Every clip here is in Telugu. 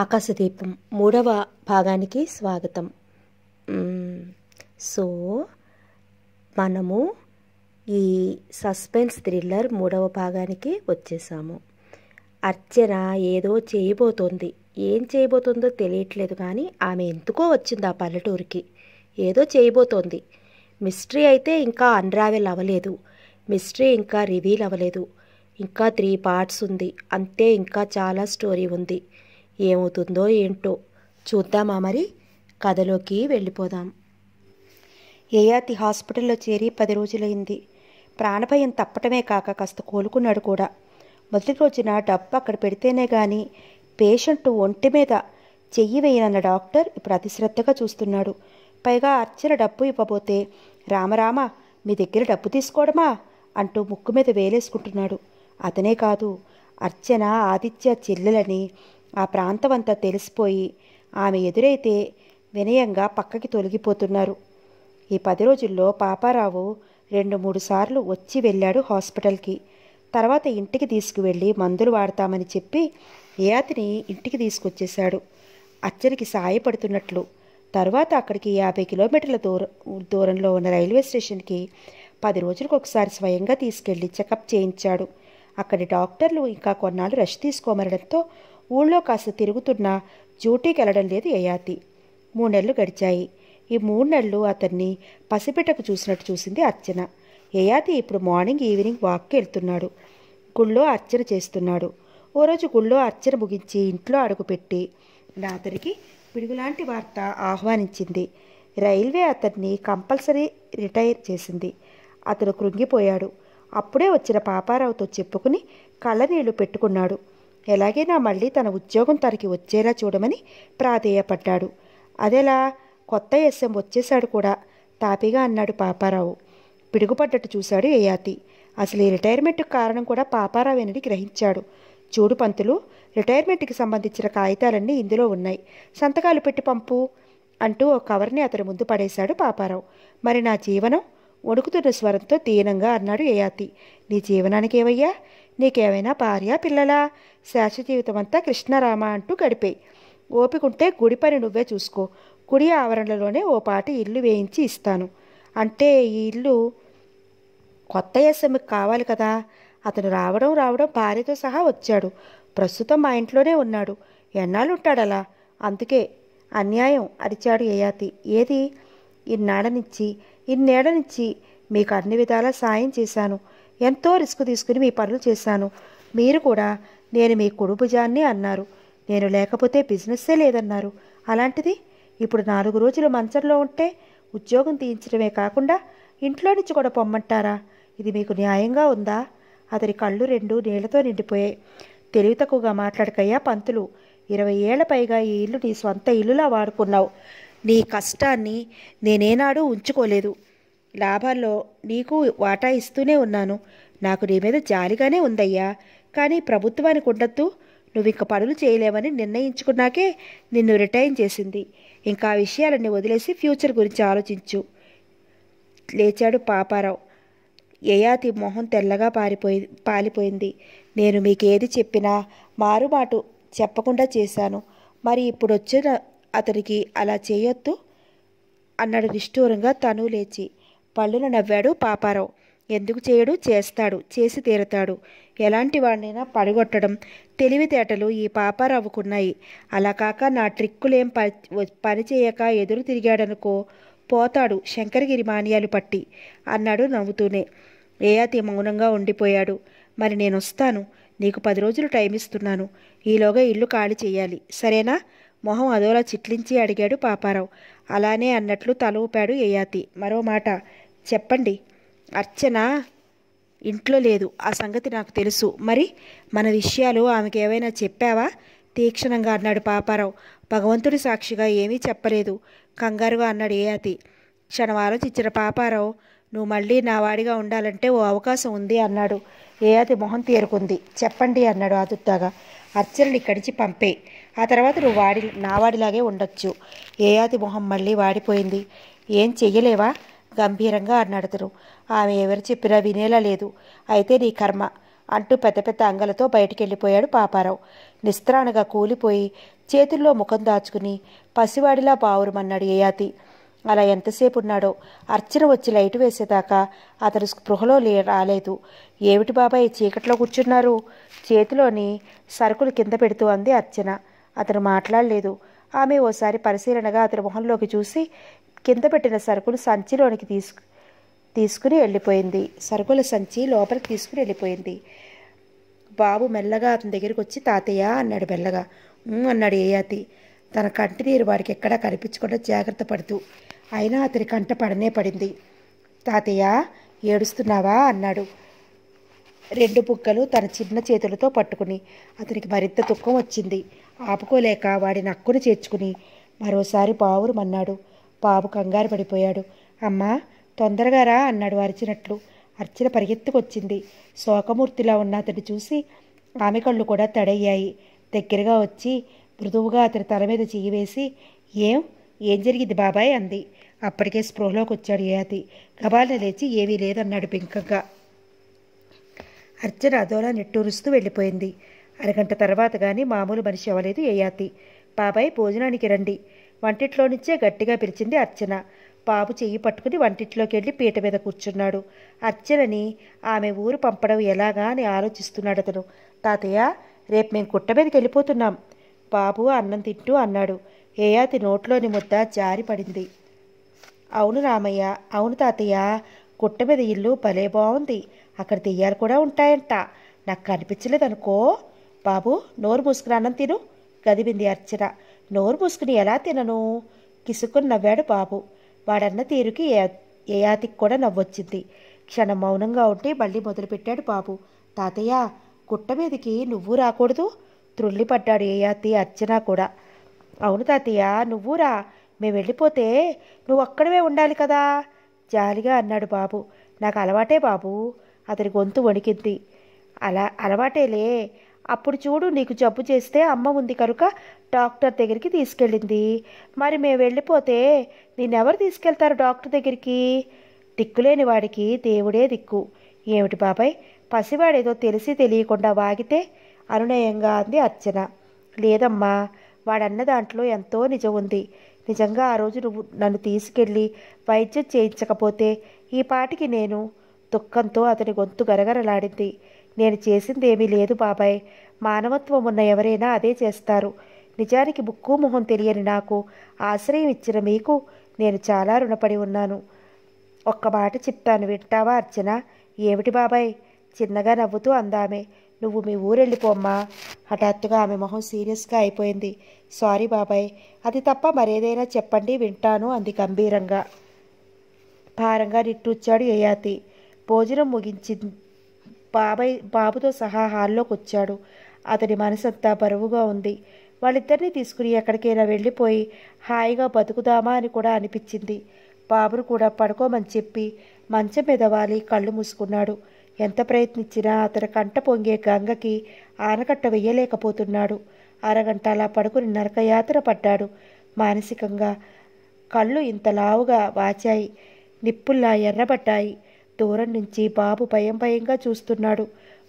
ఆకాశదీపం మూడవ భాగానికి స్వాగతం సో మనము ఈ సస్పెన్స్ థ్రిల్లర్ మూడవ భాగానికి వచ్చేసాము అర్చన ఏదో చేయబోతోంది ఏం చేయబోతుందో తెలియట్లేదు కానీ ఆమె ఎందుకో వచ్చింది ఆ పల్లెటూరికి ఏదో చేయబోతోంది మిస్టరీ అయితే ఇంకా అన్రావెల్ అవ్వలేదు మిస్టరీ ఇంకా రివీల్ అవ్వలేదు ఇంకా త్రీ పార్ట్స్ ఉంది అంతే ఇంకా చాలా స్టోరీ ఉంది ఏమవుతుందో ఏంటో చూద్దామా మరి కథలోకి వెళ్ళిపోదాం ఏయాతి హాస్పిటల్లో చేరి పది రోజులైంది ప్రాణభయం తప్పటమే కాక కాస్త కోలుకున్నాడు కూడా మొదటి రోజున డబ్బు అక్కడ పెడితేనే కానీ పేషెంట్ ఒంటి మీద చెయ్యి వేయనన్న డాక్టర్ ఇప్పుడు అతిశ్రద్ధగా చూస్తున్నాడు పైగా అర్చన డబ్బు ఇవ్వబోతే రామరామ మీ దగ్గర డబ్బు తీసుకోవడమా అంటూ ముక్కు మీద వేలేసుకుంటున్నాడు అతనే కాదు అర్చన ఆదిత్య చెల్లెలని ఆ ప్రాంతమంతా తెలిసిపోయి ఆమె ఎదురైతే వినయంగా పక్కకి తొలగిపోతున్నారు ఈ పది రోజుల్లో పాపారావు రెండు మూడు సార్లు వచ్చి వెళ్ళాడు హాస్పిటల్కి తర్వాత ఇంటికి తీసుకువెళ్ళి మందులు వాడతామని చెప్పి యాతిని ఇంటికి తీసుకొచ్చేశాడు అచ్చరికి సాయపడుతున్నట్లు తర్వాత అక్కడికి యాభై కిలోమీటర్ల దూర దూరంలో ఉన్న రైల్వే స్టేషన్కి పది రోజులకు ఒకసారి స్వయంగా తీసుకెళ్ళి చెకప్ చేయించాడు అక్కడి డాక్టర్లు ఇంకా కొన్నాళ్ళు రష్ తీసుకోమనడంతో ఊళ్ళో కాస్త తిరుగుతున్నా డ్యూటీకి వెళ్ళడం లేదు యయాతి మూడు నెలలు గడిచాయి ఈ మూడు నెలలు అతన్ని పసిబిడ్డకు చూసినట్టు చూసింది అర్చన యయాతి ఇప్పుడు మార్నింగ్ ఈవినింగ్ వాక్కి వెళ్తున్నాడు గుళ్ళో అర్చన చేస్తున్నాడు ఓ రోజు గుళ్ళో అర్చన ముగించి ఇంట్లో అడుగుపెట్టి నాతనికి పిడుగులాంటి వార్త ఆహ్వానించింది రైల్వే అతన్ని కంపల్సరీ రిటైర్ చేసింది అతను కృంగిపోయాడు అప్పుడే వచ్చిన పాపారావుతో చెప్పుకుని కళ్ళనీళ్లు పెట్టుకున్నాడు ఎలాగైనా మళ్ళీ తన ఉద్యోగం తనకి వచ్చేలా చూడమని ప్రాధేయపడ్డాడు అదేలా కొత్త ఎస్ఎం వచ్చేశాడు కూడా తాపిగా అన్నాడు పాపారావు పిడుగుపడ్డట్టు చూశాడు ఏయాతి అసలు ఈ రిటైర్మెంట్ కారణం కూడా పాపారావేనని గ్రహించాడు చూడు పంతులు రిటైర్మెంట్కి సంబంధించిన కాగితాలన్నీ ఇందులో ఉన్నాయి సంతకాలు పెట్టి పంపు అంటూ ఓ కవర్ని అతని ముందు పడేశాడు పాపారావు మరి నా జీవనం వణుకుతున్న స్వరంతో దీనంగా అన్నాడు ఏయాతి నీ జీవనానికి ఏవయ్యా నీకేమైనా భార్య పిల్లలా శాశ్వ జీవితం అంతా కృష్ణరామ అంటూ గడిపాయి ఓపికంటే గుడి పని నువ్వే చూసుకో గుడి ఆవరణలోనే ఓ పాటి ఇల్లు వేయించి ఇస్తాను అంటే ఈ ఇల్లు కొత్త ఎస్ఎంకి కావాలి కదా అతను రావడం రావడం భార్యతో సహా వచ్చాడు ప్రస్తుతం మా ఇంట్లోనే ఉన్నాడు ఎన్నాళ్ళు ఉంటాడలా అందుకే అన్యాయం అరిచాడు ఏయాతి ఏది ఇన్నాళ్ళ నుంచి ఇన్నేళ్ల నుంచి మీకు అన్ని విధాలా సాయం చేశాను ఎంతో రిస్క్ తీసుకుని మీ పనులు చేశాను మీరు కూడా నేను మీ కుడుభుజాన్ని అన్నారు నేను లేకపోతే బిజినెస్సే లేదన్నారు అలాంటిది ఇప్పుడు నాలుగు రోజులు మంచంలో ఉంటే ఉద్యోగం తీయించడమే కాకుండా ఇంట్లో నుంచి కూడా పొమ్మంటారా ఇది మీకు న్యాయంగా ఉందా అతని కళ్ళు రెండు నీళ్లతో నిండిపోయాయి తెలివి తక్కువగా మాట్లాడకయ్యా పంతులు ఇరవై ఏళ్ల పైగా ఈ ఇల్లు నీ సొంత ఇల్లులా వాడుకున్నావు నీ కష్టాన్ని నేనేనాడు ఉంచుకోలేదు లాభాల్లో నీకు వాటా ఇస్తూనే ఉన్నాను నాకు నీ మీద జాలిగానే ఉందయ్యా కానీ ప్రభుత్వానికి ఉండొద్దు నువ్వు ఇంక పనులు చేయలేవని నిర్ణయించుకున్నాకే నిన్ను రిటైర్ చేసింది ఇంకా ఆ విషయాలన్నీ వదిలేసి ఫ్యూచర్ గురించి ఆలోచించు లేచాడు పాపారావు ఏయాతి మొహం తెల్లగా పారిపోయి పాలిపోయింది నేను మీకేది చెప్పినా మారుమాటు చెప్పకుండా చేశాను మరి ఇప్పుడు వచ్చిన అతనికి అలా చేయొద్దు అన్నాడు నిష్ఠూరంగా తను లేచి పళ్ళును నవ్వాడు పాపారావు ఎందుకు చేయడు చేస్తాడు చేసి తీరతాడు ఎలాంటి వాడినైనా పడగొట్టడం తెలివితేటలు ఈ పాపారావుకున్నాయి అలా కాక నా ట్రిక్కులేం పని చేయక ఎదురు తిరిగాడనుకో పోతాడు శంకరగిరి మాన్యాలు పట్టి అన్నాడు నవ్వుతూనే ఏయాతి మౌనంగా ఉండిపోయాడు మరి నేను వస్తాను నీకు పది రోజులు టైం ఇస్తున్నాను ఈలోగా ఇల్లు ఖాళీ చేయాలి సరేనా మొహం అదోలా చిట్లించి అడిగాడు పాపారావు అలానే అన్నట్లు తల ఊపాడు ఏయాతి మరో మాట చెప్పండి అర్చన ఇంట్లో లేదు ఆ సంగతి నాకు తెలుసు మరి మన విషయాలు ఆమెకు ఏవైనా చెప్పావా తీక్షణంగా అన్నాడు పాపారావు భగవంతుడి సాక్షిగా ఏమీ చెప్పలేదు కంగారుగా అన్నాడు ఏ అతి క్షణం ఆలోచించిన పాపారావు నువ్వు మళ్ళీ నా వాడిగా ఉండాలంటే ఓ అవకాశం ఉంది అన్నాడు ఏ అతి మొహం తీరుకుంది చెప్పండి అన్నాడు ఆతుద్దాగా అర్చనని ఇక్కడించి పంపే ఆ తర్వాత నువ్వు వాడి నావాడిలాగే ఉండొచ్చు ఏయాతి మొహం మళ్ళీ వాడిపోయింది ఏం చెయ్యలేవా గంభీరంగా అన్నాడు ఆమె ఎవరు చెప్పినా వినేలా లేదు అయితే నీ కర్మ అంటూ పెద్ద పెద్ద అంగలతో బయటికెళ్ళిపోయాడు పాపారావు నిస్త్రాణగా కూలిపోయి చేతుల్లో ముఖం దాచుకుని పసివాడిలా పావురమన్నాడు ఏయాతి అలా ఎంతసేపు ఉన్నాడో అర్చన వచ్చి లైట్ వేసేదాకా అతను స్పృహలో లే రాలేదు ఏమిటి బాబాయ్ చీకట్లో కూర్చున్నారు చేతిలోని సరుకులు కింద పెడుతూ అంది అర్చన అతను మాట్లాడలేదు ఆమె ఓసారి పరిశీలనగా అతని మొహంలోకి చూసి కింద పెట్టిన సరుకులు సంచిలోనికి తీసుకు తీసుకుని వెళ్ళిపోయింది సరుకుల సంచి లోపలికి తీసుకుని వెళ్ళిపోయింది బాబు మెల్లగా అతని దగ్గరికి వచ్చి తాతయ్య అన్నాడు మెల్లగా అన్నాడు ఏయాతి తన కంటి నీరు వాడికి ఎక్కడా కనిపించకుండా జాగ్రత్త పడుతూ అయినా అతని కంట పడనే పడింది తాతయ్య ఏడుస్తున్నావా అన్నాడు రెండు బుగ్గలు తన చిన్న చేతులతో పట్టుకుని అతనికి మరింత దుఃఖం వచ్చింది ఆపుకోలేక వాడి నక్కును చేర్చుకుని మరోసారి పావురమన్నాడు బాబు కంగారు పడిపోయాడు అమ్మా తొందరగారా అన్నాడు అరిచినట్లు అర్చన పరిగెత్తుకొచ్చింది శోకమూర్తిలా ఉన్న అతడి చూసి ఆమె కళ్ళు కూడా తడయ్యాయి దగ్గరగా వచ్చి మృదువుగా అతని తల మీద చెయ్యి వేసి ఏం ఏం జరిగింది బాబాయ్ అంది అప్పటికే స్పృహలోకి వచ్చాడు యాతి గబాలన లేచి ఏమీ లేదన్నాడు బింకంగా అర్చన అదోలా నిట్టూరుస్తూ వెళ్ళిపోయింది అరగంట తర్వాత కానీ మామూలు మనిషి అవ్వలేదు ఏయాతి బాబాయ్ భోజనానికి రండి వంటిట్లో నుంచే గట్టిగా పిలిచింది అర్చన బాబు చెయ్యి పట్టుకుని వంటిట్లోకి వెళ్ళి పీట మీద కూర్చున్నాడు అర్చనని ఆమె ఊరు పంపడం ఎలాగా అని ఆలోచిస్తున్నాడు అతను తాతయ్య రేపు మేము కుట్ట మీదకి వెళ్ళిపోతున్నాం బాబు అన్నం తింటూ అన్నాడు ఏయాతి నోట్లోని ముద్ద జారి పడింది అవును రామయ్య అవును తాతయ్య కుట్ట మీద ఇల్లు భలే బాగుంది అక్కడ దెయ్యాలు కూడా ఉంటాయంట నాకు కనిపించలేదనుకో బాబు నోరు మూసుకుని అన్నం తిను గదివింది అర్చన నోరు మూసుకుని ఎలా తినను కిసుకుని నవ్వాడు బాబు వాడన్న తీరుకి ఏయాతికి కూడా నవ్వొచ్చింది క్షణం మౌనంగా ఉంటే మళ్ళీ మొదలుపెట్టాడు బాబు తాతయ్య గుట్ట మీదకి నువ్వు రాకూడదు త్రుళ్ళిపడ్డాడు ఏయాతి అర్చన కూడా అవును తాతయ్య నువ్వు రా మేము వెళ్ళిపోతే నువ్వు అక్కడవే ఉండాలి కదా జాలిగా అన్నాడు బాబు నాకు అలవాటే బాబు అతని గొంతు వణికింది అలా అలవాటేలే అప్పుడు చూడు నీకు జబ్బు చేస్తే అమ్మ ఉంది కనుక డాక్టర్ దగ్గరికి తీసుకెళ్ళింది మరి మేము వెళ్ళిపోతే నేనెవరు తీసుకెళ్తారు డాక్టర్ దగ్గరికి దిక్కులేని వాడికి దేవుడే దిక్కు ఏమిటి బాబాయ్ పసివాడేదో తెలిసి తెలియకుండా వాగితే అనునయంగా అంది అర్చన లేదమ్మా వాడన్న దాంట్లో ఎంతో నిజం ఉంది నిజంగా ఆ రోజు నువ్వు నన్ను తీసుకెళ్ళి వైద్యం చేయించకపోతే ఈ పాటికి నేను దుఃఖంతో అతని గొంతు గరగరలాడింది నేను చేసిందేమీ లేదు బాబాయ్ మానవత్వం ఉన్న ఎవరైనా అదే చేస్తారు నిజానికి బుక్కు మొహం తెలియని నాకు ఆశ్రయం ఇచ్చిన మీకు నేను చాలా రుణపడి ఉన్నాను ఒక్క మాట చెప్తాను వింటావా అర్చన ఏమిటి బాబాయ్ చిన్నగా నవ్వుతూ అందామే నువ్వు మీ ఊరెళ్ళిపోమ్మా హఠాత్తుగా ఆమె మొహం సీరియస్గా అయిపోయింది సారీ బాబాయ్ అది తప్ప మరేదైనా చెప్పండి వింటాను అంది గంభీరంగా భారంగా నిట్టూర్చాడు యయాతి భోజనం ముగించి బాబాయ్ బాబుతో సహా హాల్లోకి వచ్చాడు అతడి మనసంతా బరువుగా ఉంది వాళ్ళిద్దరిని తీసుకుని ఎక్కడికైనా వెళ్ళిపోయి హాయిగా బతుకుదామా అని కూడా అనిపించింది బాబును కూడా పడుకోమని చెప్పి మంచం మీద వాలి కళ్ళు మూసుకున్నాడు ఎంత ప్రయత్నించినా అతని కంట పొంగే గంగకి ఆనకట్ట వెయ్యలేకపోతున్నాడు అరగంట అలా పడుకుని నరకయాత్ర పడ్డాడు మానసికంగా కళ్ళు ఇంత లావుగా వాచాయి నిప్పుల్లా ఎర్రబడ్డాయి దూరం నుంచి బాబు భయం భయంగా చూస్తున్నాడు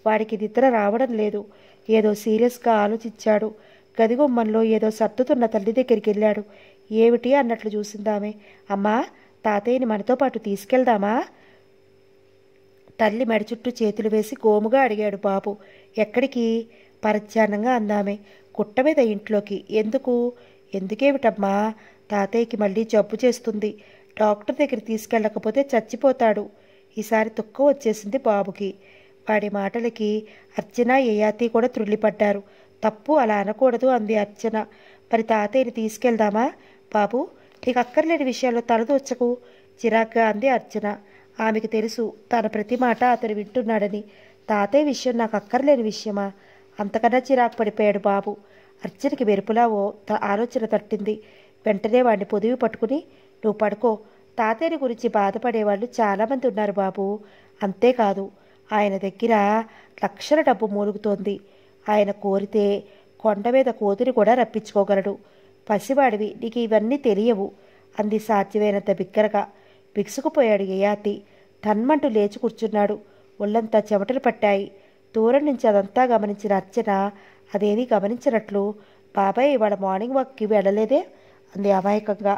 వాడికి నిద్ర రావడం లేదు ఏదో సీరియస్గా ఆలోచించాడు గదిగుమ్మంలో ఏదో సర్దుతున్న తల్లి దగ్గరికి వెళ్ళాడు ఏమిటి అన్నట్లు చూసిందామే అమ్మా తాతయ్యని మనతో పాటు తీసుకెళ్దామా తల్లి మెడ చుట్టూ చేతులు వేసి గోముగా అడిగాడు బాబు ఎక్కడికి పరధ్యానంగా అందామే కుట్ట మీద ఇంట్లోకి ఎందుకు ఎందుకేమిటమ్మా తాతయ్యకి మళ్ళీ జబ్బు చేస్తుంది డాక్టర్ దగ్గర తీసుకెళ్ళకపోతే చచ్చిపోతాడు ఈసారి తొక్క వచ్చేసింది బాబుకి వాడి మాటలకి అర్చన యయాతి కూడా త్రుళ్ళిపడ్డారు తప్పు అలా అనకూడదు అంది అర్చన మరి తాతయ్యని తీసుకెళ్దామా బాబు నీకు అక్కర్లేని విషయాల్లో తలదొచ్చకు చిరాగ్గా అంది అర్చన ఆమెకు తెలుసు తన ప్రతి మాట అతను వింటున్నాడని తాతయ్య విషయం నాకు అక్కర్లేని విషయమా అంతకన్నా చిరాకు పడిపోయాడు బాబు అర్చనకి మెరుపులా ఓ ఆలోచన తట్టింది వెంటనే వాడిని పొదివి పట్టుకుని నువ్వు పడుకో తాతయ్య గురించి బాధపడేవాళ్ళు చాలామంది ఉన్నారు బాబు అంతేకాదు ఆయన దగ్గర లక్షల డబ్బు మూలుగుతోంది ఆయన కోరితే కొండ మీద కోతిని కూడా రప్పించుకోగలడు పసివాడివి నీకు ఇవన్నీ తెలియవు అంది సాధ్యమైనంత బిగ్గరగా బిగుసుకుపోయాడు యయాతి తన్మంటూ లేచి కూర్చున్నాడు ఒళ్ళంతా చెమటలు పట్టాయి దూరం నుంచి అదంతా గమనించిన అర్చన అదేమీ గమనించినట్లు బాబాయ్ ఇవాళ మార్నింగ్ వాక్కి వెళ్ళలేదే అంది అమాయకంగా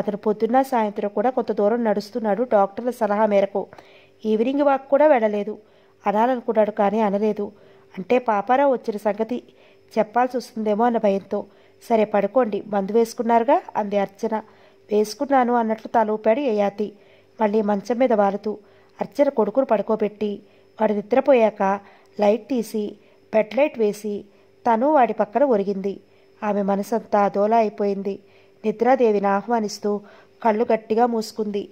అతను పొద్దున్న సాయంత్రం కూడా కొంత దూరం నడుస్తున్నాడు డాక్టర్ల సలహా మేరకు ఈవినింగ్ వాక్ కూడా వెళ్ళలేదు అనాలనుకున్నాడు కానీ అనలేదు అంటే పాపారావు వచ్చిన సంగతి చెప్పాల్సి వస్తుందేమో అన్న భయంతో సరే పడుకోండి మందు వేసుకున్నారుగా అంది అర్చన వేసుకున్నాను అన్నట్లు తలూపాడు యయాతి మళ్ళీ మంచం మీద వాలుతూ అర్చన కొడుకును పడుకోబెట్టి వాడు నిద్రపోయాక లైట్ తీసి బెడ్ లైట్ వేసి తను వాడి పక్కన ఒరిగింది ఆమె మనసంతా దోలా అయిపోయింది నిద్రాదేవిని ఆహ్వానిస్తూ కళ్ళు గట్టిగా మూసుకుంది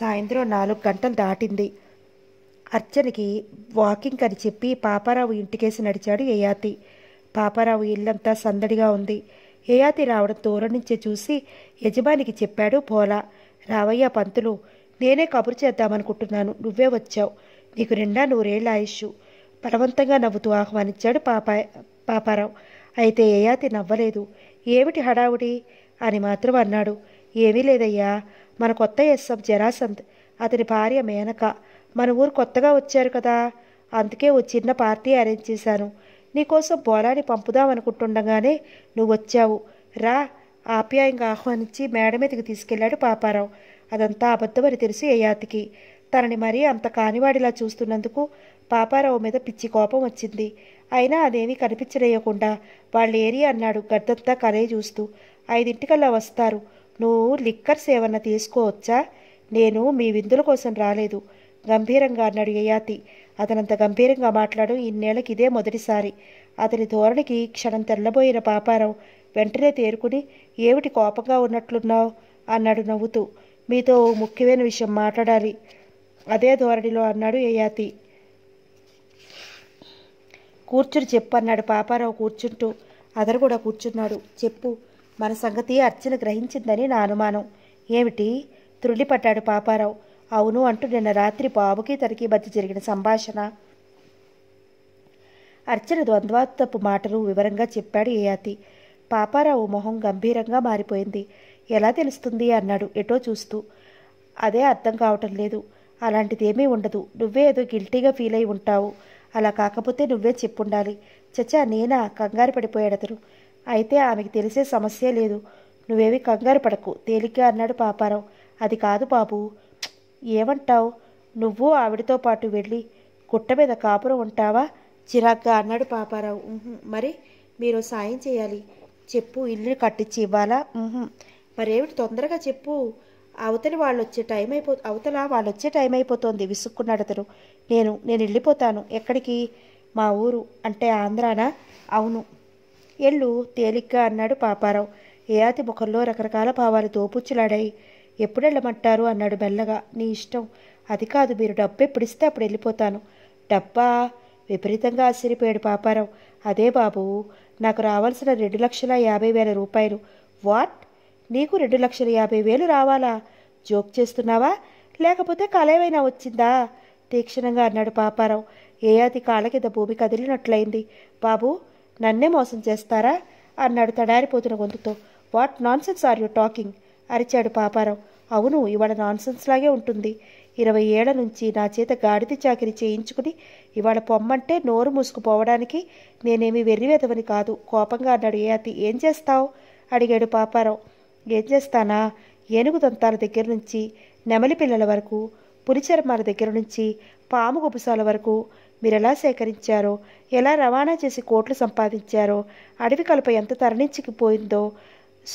సాయంత్రం నాలుగు గంటలు దాటింది అర్చనకి వాకింగ్ అని చెప్పి పాపారావు ఇంటికేసి నడిచాడు ఏయాతి పాపారావు ఇల్లంతా సందడిగా ఉంది ఏయాతి రావడం దూరం నుంచే చూసి యజమానికి చెప్పాడు పోలా రావయ్య పంతులు నేనే కబురు చేద్దామనుకుంటున్నాను నువ్వే వచ్చావు నీకు నిండా నూరేళ్ళ ఆయుష్ బలవంతంగా నవ్వుతూ ఆహ్వానించాడు పాపా పాపారావు అయితే ఏయాతి నవ్వలేదు ఏమిటి హడావుడి అని మాత్రం అన్నాడు ఏమీ లేదయ్యా మన కొత్త ఎస్ఎం జరాసంత్ అతని భార్య మేనక మన ఊరు కొత్తగా వచ్చారు కదా అందుకే ఓ చిన్న పార్టీ అరేంజ్ చేశాను నీకోసం బోలాని పంపుదామనుకుంటుండగానే నువ్వు వచ్చావు రా ఆప్యాయంగా ఆహ్వానించి మేడ మీదకి తీసుకెళ్లాడు పాపారావు అదంతా అబద్ధమని తెలిసి యయాతికి తనని మరీ అంత కానివాడిలా చూస్తున్నందుకు పాపారావు మీద పిచ్చి కోపం వచ్చింది అయినా అదేమీ కనిపించలేయకుండా వాళ్ళు ఏరియా అన్నాడు గడ్డంతా కలయి చూస్తూ ఐదింటికల్లా వస్తారు నువ్వు లిక్కర్స్ ఏమన్నా తీసుకోవచ్చా నేను మీ విందుల కోసం రాలేదు గంభీరంగా అన్నాడు యయాతి అతనంత గంభీరంగా మాట్లాడు ఇన్నేళ్ళకి ఇదే మొదటిసారి అతని ధోరణికి క్షణం తెల్లబోయిన పాపారావు వెంటనే తేరుకుని ఏమిటి కోపంగా ఉన్నట్లున్నావు అన్నాడు నవ్వుతూ మీతో ముఖ్యమైన విషయం మాట్లాడాలి అదే ధోరణిలో అన్నాడు యయాతి కూర్చుని చెప్పు అన్నాడు పాపారావు కూర్చుంటూ అతను కూడా కూర్చున్నాడు చెప్పు మన సంగతి అర్చన గ్రహించిందని నా అనుమానం ఏమిటి పట్టాడు పాపారావు అవును అంటూ నిన్న రాత్రి బాబుకి తనకి మధ్య జరిగిన సంభాషణ అర్చన ద్వంద్వాత్తపు మాటలు వివరంగా చెప్పాడు ఏయాతి పాపారావు మొహం గంభీరంగా మారిపోయింది ఎలా తెలుస్తుంది అన్నాడు ఎటో చూస్తూ అదే అర్థం కావటం లేదు అలాంటిదేమీ ఉండదు నువ్వే ఏదో గిల్టీగా ఫీల్ అయి ఉంటావు అలా కాకపోతే నువ్వే చెప్పుండాలి చచ్చా నేనా కంగారు పడిపోయాడు అతను అయితే ఆమెకి తెలిసే సమస్య లేదు నువ్వేవి కంగారు పడకు తేలిగ్గా అన్నాడు పాపారావు అది కాదు బాబు ఏమంటావు నువ్వు ఆవిడతో పాటు వెళ్ళి గుట్ట మీద కాపురం ఉంటావా చిరాగ్గా అన్నాడు పాపారావు మరి మీరు సాయం చేయాలి చెప్పు ఇల్లు కట్టించి ఇవ్వాలా మరేమిటి తొందరగా చెప్పు అవతలి వాళ్ళు వచ్చే టైం అయిపో అవతల వాళ్ళు వచ్చే టైం అయిపోతుంది విసుక్కున్నాడు అతను నేను నేను వెళ్ళిపోతాను ఎక్కడికి మా ఊరు అంటే ఆంధ్రానా అవును ఎల్లు తేలిగ్గా అన్నాడు పాపారావు ఏయాతి ముఖంలో రకరకాల భావాలు తోపుచ్చులాడాయి ఎప్పుడెళ్ళమంటారు అన్నాడు మెల్లగా నీ ఇష్టం అది కాదు మీరు డబ్బు ఎప్పుడిస్తే అప్పుడు వెళ్ళిపోతాను డబ్బా విపరీతంగా ఆశ్చర్యపోయాడు పాపారావు అదే బాబు నాకు రావాల్సిన రెండు లక్షల యాభై వేల రూపాయలు వాట్ నీకు రెండు లక్షల యాభై వేలు రావాలా జోక్ చేస్తున్నావా లేకపోతే కలయమైనా వచ్చిందా తీక్షణంగా అన్నాడు పాపారావు ఏయాది కాళ్ళ కింద భూమి కదిలినట్లయింది బాబు నన్నే మోసం చేస్తారా అన్నాడు తడారిపోతున్న గొంతుతో what nonsense are you talking అరిచాడు పాపారావు అవును ఇవాళ నాన్సెన్స్ లాగే ఉంటుంది ఇరవై ఏళ్ల నుంచి నా చేత గాడిద చాకిరి చేయించుకుని ఇవాళ పొమ్మంటే నోరు మూసుకుపోవడానికి నేనేమి వెర్రివేదవని కాదు కోపంగా అన్నాడు ఏ అతి ఏం చేస్తావు అడిగాడు పాపారావు ఏం చేస్తానా ఏనుగు దంతాల దగ్గర నుంచి నెమలి పిల్లల వరకు పులిచర్మాల దగ్గర నుంచి పాము గుబుసాల వరకు మీరు ఎలా సేకరించారో ఎలా రవాణా చేసి కోట్లు సంపాదించారో అడవి కలప ఎంత తరణించుకుపోయిందో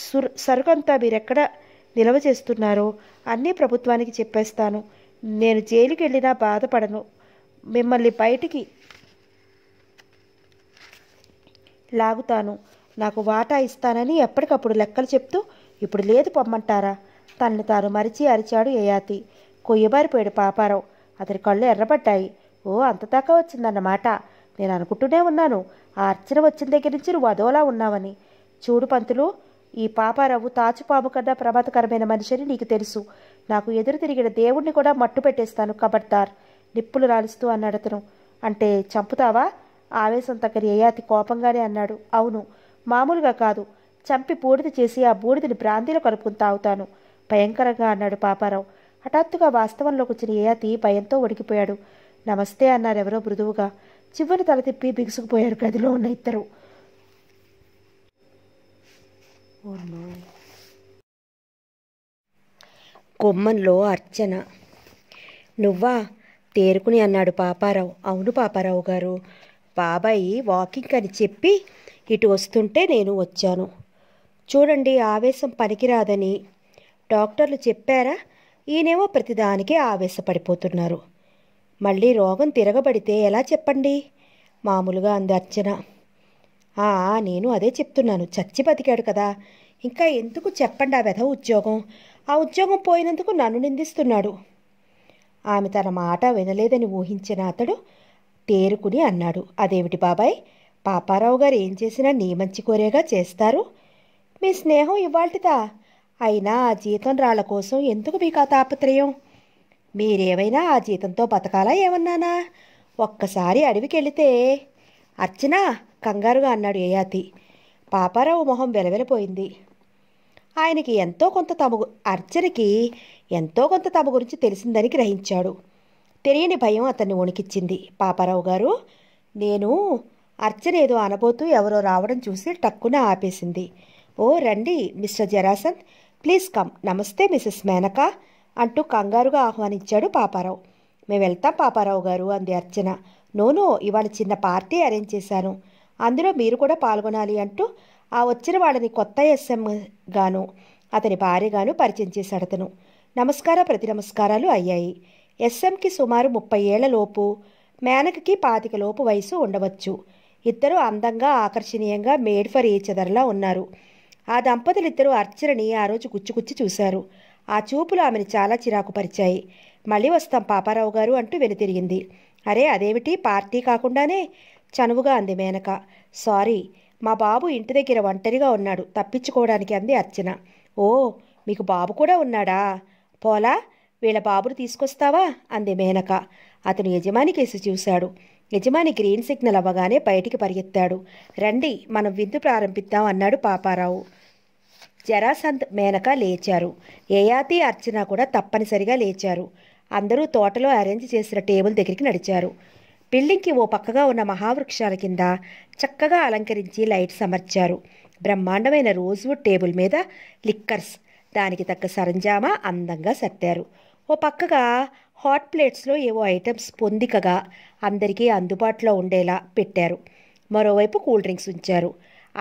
సుర్ సరుకంతా మీరెక్కడ నిల్వ చేస్తున్నారో అన్నీ ప్రభుత్వానికి చెప్పేస్తాను నేను జైలుకి వెళ్ళినా బాధపడను మిమ్మల్ని బయటికి లాగుతాను నాకు వాటా ఇస్తానని ఎప్పటికప్పుడు లెక్కలు చెప్తూ ఇప్పుడు లేదు పొమ్మంటారా తనను తాను మరిచి అరిచాడు ఏయాతి కొయ్యబారిపోయాడు పాపారావు అతని కళ్ళు ఎర్రబడ్డాయి ఓ అంత దాకా వచ్చిందన్నమాట నేను అనుకుంటూనే ఉన్నాను ఆ అర్చన వచ్చిన దగ్గర నుంచి నువ్వు అదోలా ఉన్నావని చూడు పంతులు ఈ పాపారావు తాచు పాపు కదా ప్రమాదకరమైన మనిషిని నీకు తెలుసు నాకు ఎదురు తిరిగిన దేవుణ్ణి కూడా మట్టు పెట్టేస్తాను కబడ్దార్ నిప్పులు రాలుస్తూ అన్నాడు అతను అంటే చంపుతావా ఆవేశం తగ్గని ఏయాతి కోపంగానే అన్నాడు అవును మామూలుగా కాదు చంపి బూడిద చేసి ఆ బూడిదని బ్రాందీలో కలుపుకుని తాగుతాను భయంకరంగా అన్నాడు పాపారావు హఠాత్తుగా వాస్తవంలోకి వచ్చిన ఏయాతి భయంతో ఒడిగిపోయాడు నమస్తే అన్నారు ఎవరో మృదువుగా చివరి తల తిప్పి బిగుసుకుపోయారు గదిలో ఉన్న ఇద్దరు కొమ్మన్లో అర్చన నువ్వా తేరుకుని అన్నాడు పాపారావు అవును పాపారావు గారు బాబాయ్ వాకింగ్ అని చెప్పి ఇటు వస్తుంటే నేను వచ్చాను చూడండి ఆవేశం పనికిరాదని డాక్టర్లు చెప్పారా ఈయనేమో ప్రతిదానికే ఆవేశపడిపోతున్నారు మళ్ళీ రోగం తిరగబడితే ఎలా చెప్పండి మామూలుగా అంది అర్చన నేను అదే చెప్తున్నాను చచ్చి బతికాడు కదా ఇంకా ఎందుకు చెప్పండి ఆ వెధ ఉద్యోగం ఆ ఉద్యోగం పోయినందుకు నన్ను నిందిస్తున్నాడు ఆమె తన మాట వినలేదని ఊహించిన అతడు తేరుకుని అన్నాడు అదేమిటి బాబాయ్ పాపారావు గారు ఏం చేసినా నీ మంచి కోరేగా చేస్తారు మీ స్నేహం ఇవ్వాల్టిదా అయినా ఆ జీతం రాళ్ళ కోసం ఎందుకు మీకు ఆ తాపత్రయం మీరేమైనా ఆ జీతంతో బతకాలా ఏమన్నానా ఒక్కసారి అడవికి వెళితే అర్చన కంగారుగా అన్నాడు ఏయాతి పాపారావు మొహం వెలవెలిపోయింది ఆయనకి ఎంతో కొంత తమ అర్చనకి ఎంతో కొంత తమ గురించి తెలిసిందని గ్రహించాడు తెలియని భయం అతన్ని వణికిచ్చింది పాపారావు గారు నేను అర్చన ఏదో అనబోతూ ఎవరో రావడం చూసి టక్కున ఆపేసింది ఓ రండి మిస్టర్ జరాసన్ ప్లీజ్ కమ్ నమస్తే మిసెస్ మేనకా అంటూ కంగారుగా ఆహ్వానించాడు పాపారావు మేము వెళ్తాం పాపారావు గారు అంది అర్చన నోను ఇవాళ చిన్న పార్టీ అరేంజ్ చేశాను అందులో మీరు కూడా పాల్గొనాలి అంటూ ఆ వచ్చిన వాళ్ళని కొత్త ఎస్ఎం గాను అతని భార్యగాను పరిచయం చేశాడు అతను నమస్కార ప్రతి నమస్కారాలు అయ్యాయి ఎస్ఎంకి సుమారు ముప్పై లోపు మేనకకి పాతిక లోపు వయసు ఉండవచ్చు ఇద్దరు అందంగా ఆకర్షణీయంగా మేడ్ ఫర్ ఈచ్ అదర్లా ఉన్నారు ఆ దంపతులిద్దరూ అర్చనని ఆ రోజు గుచ్చిగుచ్చి చూశారు ఆ చూపులు ఆమెను చాలా చిరాకు పరిచాయి మళ్ళీ వస్తాం పాపారావు గారు అంటూ వెనుతిరిగింది అరే అదేమిటి పార్టీ కాకుండానే చనువుగా అంది మేనక సారీ మా బాబు ఇంటి దగ్గర ఒంటరిగా ఉన్నాడు తప్పించుకోవడానికి అంది అర్చన ఓ మీకు బాబు కూడా ఉన్నాడా పోలా వీళ్ళ బాబును తీసుకొస్తావా అంది మేనక అతను యజమాని కేసు చూశాడు యజమాని గ్రీన్ సిగ్నల్ అవ్వగానే బయటికి పరిగెత్తాడు రండి మనం విందు ప్రారంభిద్దాం అన్నాడు పాపారావు జరాసంత్ మేనక లేచారు యయాతి అర్చన కూడా తప్పనిసరిగా లేచారు అందరూ తోటలో అరేంజ్ చేసిన టేబుల్ దగ్గరికి నడిచారు బిల్డింగ్కి ఓ పక్కగా ఉన్న మహావృక్షాల కింద చక్కగా అలంకరించి లైట్స్ అమర్చారు బ్రహ్మాండమైన రోజ్వుడ్ టేబుల్ మీద లిక్కర్స్ దానికి తగ్గ సరంజామా అందంగా సర్దారు ఓ పక్కగా హాట్ ప్లేట్స్లో ఏవో ఐటమ్స్ పొందికగా అందరికీ అందుబాటులో ఉండేలా పెట్టారు మరోవైపు కూల్ డ్రింక్స్ ఉంచారు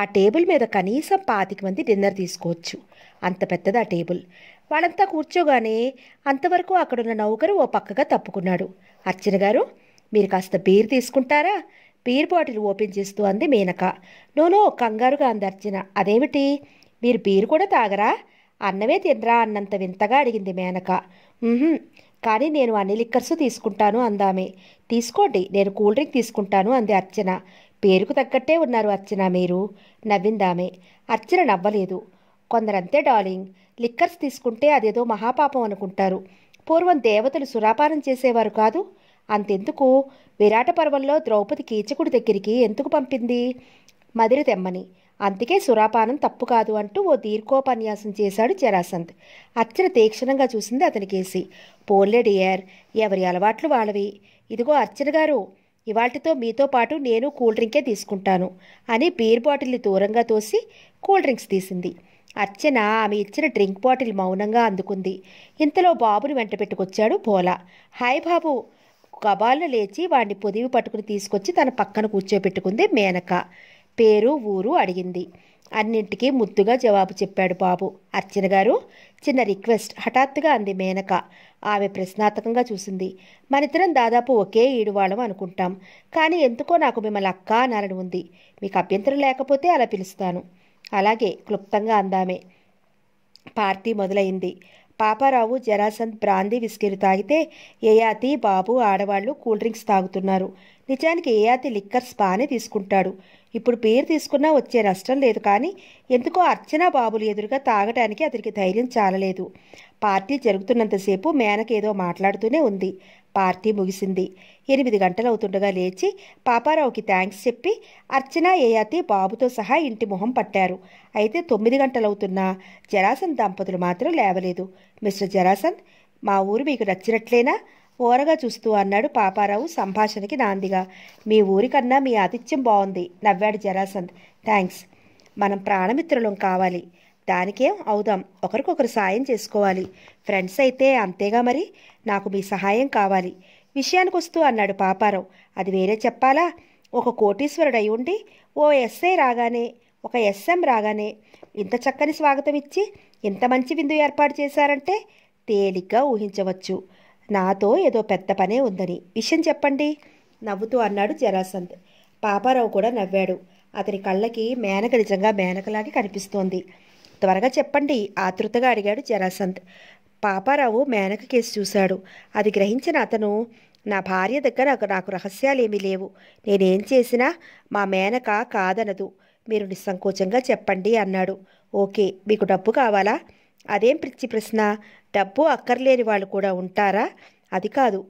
ఆ టేబుల్ మీద కనీసం పాతిక మంది డిన్నర్ తీసుకోవచ్చు అంత పెద్దది ఆ టేబుల్ వాళ్ళంతా కూర్చోగానే అంతవరకు అక్కడున్న నౌకరు ఓ పక్కగా తప్పుకున్నాడు అర్చన గారు మీరు కాస్త బీర్ తీసుకుంటారా బీర్ బాటిల్ ఓపెన్ చేస్తూ అంది మేనక నోనో కంగారుగా అంది అర్చన అదేమిటి మీరు బీర్ కూడా తాగరా అన్నమే తినరా అన్నంత వింతగా అడిగింది మేనక కానీ నేను అన్ని లిక్కర్స్ తీసుకుంటాను అందామే తీసుకోండి నేను కూల్ డ్రింక్ తీసుకుంటాను అంది అర్చన పేరుకు తగ్గట్టే ఉన్నారు అర్చన మీరు నవ్విందామే అర్చన నవ్వలేదు కొందరంతే డార్లింగ్ లిక్కర్స్ తీసుకుంటే అదేదో మహాపాపం అనుకుంటారు పూర్వం దేవతలు సురాపానం చేసేవారు కాదు అంతెందుకు విరాట పర్వంలో ద్రౌపది కీచకుడి దగ్గరికి ఎందుకు పంపింది మదిరి తెమ్మని అందుకే సురాపానం తప్పు కాదు అంటూ ఓ దీర్ఘోపన్యాసం చేశాడు జరాసంత్ అర్చన తీక్షణంగా చూసింది అతని కేసి పోన్లే డియర్ ఎవరి అలవాట్లు వాళ్ళవి ఇదిగో అర్చన గారు ఇవాటితో మీతో పాటు నేను కూల్ డ్రింకే తీసుకుంటాను అని బీర్ బాటిల్ని దూరంగా తోసి కూల్ డ్రింక్స్ తీసింది అర్చన ఆమె ఇచ్చిన డ్రింక్ బాటిల్ మౌనంగా అందుకుంది ఇంతలో బాబుని వెంట పెట్టుకొచ్చాడు భోలా హాయ్ బాబు కబాల్లో లేచి వాడిని పొదివి పట్టుకుని తీసుకొచ్చి తన పక్కన కూర్చోబెట్టుకుంది మేనక పేరు ఊరు అడిగింది అన్నింటికీ ముద్దుగా జవాబు చెప్పాడు బాబు అర్చన గారు చిన్న రిక్వెస్ట్ హఠాత్తుగా అంది మేనక ఆమె ప్రశ్నార్థకంగా చూసింది మనిద్దరం దాదాపు ఒకే ఈడువాళ్ళం అనుకుంటాం కానీ ఎందుకో నాకు మిమ్మల్ని అక్క అనాలని ఉంది మీకు అభ్యంతరం లేకపోతే అలా పిలుస్తాను అలాగే క్లుప్తంగా అందామే పార్టీ మొదలైంది పాపారావు జరాసంత్ బ్రాందీ విస్కీరు తాగితే ఏయాతి బాబు ఆడవాళ్ళు కూల్ డ్రింక్స్ తాగుతున్నారు నిజానికి ఏయాతి లిక్కర్స్ బాగానే తీసుకుంటాడు ఇప్పుడు పేరు తీసుకున్నా వచ్చే నష్టం లేదు కానీ ఎందుకో అర్చనా బాబులు ఎదురుగా తాగటానికి అతనికి ధైర్యం చాలలేదు పార్టీ జరుగుతున్నంతసేపు మేనకేదో మాట్లాడుతూనే ఉంది పార్టీ ముగిసింది ఎనిమిది గంటలవుతుండగా లేచి పాపారావుకి థ్యాంక్స్ చెప్పి అర్చన ఏయాతి బాబుతో సహా ఇంటి మొహం పట్టారు అయితే తొమ్మిది గంటలవుతున్నా జరాసన్ దంపతులు మాత్రం లేవలేదు మిస్టర్ జరాసన్ మా ఊరు మీకు నచ్చినట్లేనా ఓరగా చూస్తూ అన్నాడు పాపారావు సంభాషణకి నాందిగా మీ ఊరికన్నా మీ ఆతిథ్యం బాగుంది నవ్వాడు జరాసంద్ థ్యాంక్స్ మనం ప్రాణమిత్రులం కావాలి దానికేం అవుదాం ఒకరికొకరు సాయం చేసుకోవాలి ఫ్రెండ్స్ అయితే అంతేగా మరి నాకు మీ సహాయం కావాలి విషయానికి వస్తూ అన్నాడు పాపారావు అది వేరే చెప్పాలా ఒక కోటీశ్వరుడు అయి ఉండి ఓ ఎస్ఐ రాగానే ఒక ఎస్ఎం రాగానే ఇంత చక్కని స్వాగతం ఇచ్చి ఇంత మంచి విందు ఏర్పాటు చేశారంటే తేలిగ్గా ఊహించవచ్చు నాతో ఏదో పెద్ద పనే ఉందని విషయం చెప్పండి నవ్వుతూ అన్నాడు జరాసంత్ పాపారావు కూడా నవ్వాడు అతని కళ్ళకి మేనక నిజంగా మేనకలాగే కనిపిస్తోంది త్వరగా చెప్పండి ఆతృతగా అడిగాడు జరాసంత్ పాపారావు మేనక కేసు చూశాడు అది గ్రహించిన అతను నా భార్య దగ్గర నాకు రహస్యాలేమీ లేవు నేనేం చేసినా మా మేనక కాదనదు మీరు నిస్సంకోచంగా చెప్పండి అన్నాడు ఓకే మీకు డబ్బు కావాలా అదేం పిచ్చి ప్రశ్న డబ్బు అక్కర్లేని వాళ్ళు కూడా ఉంటారా అది కాదు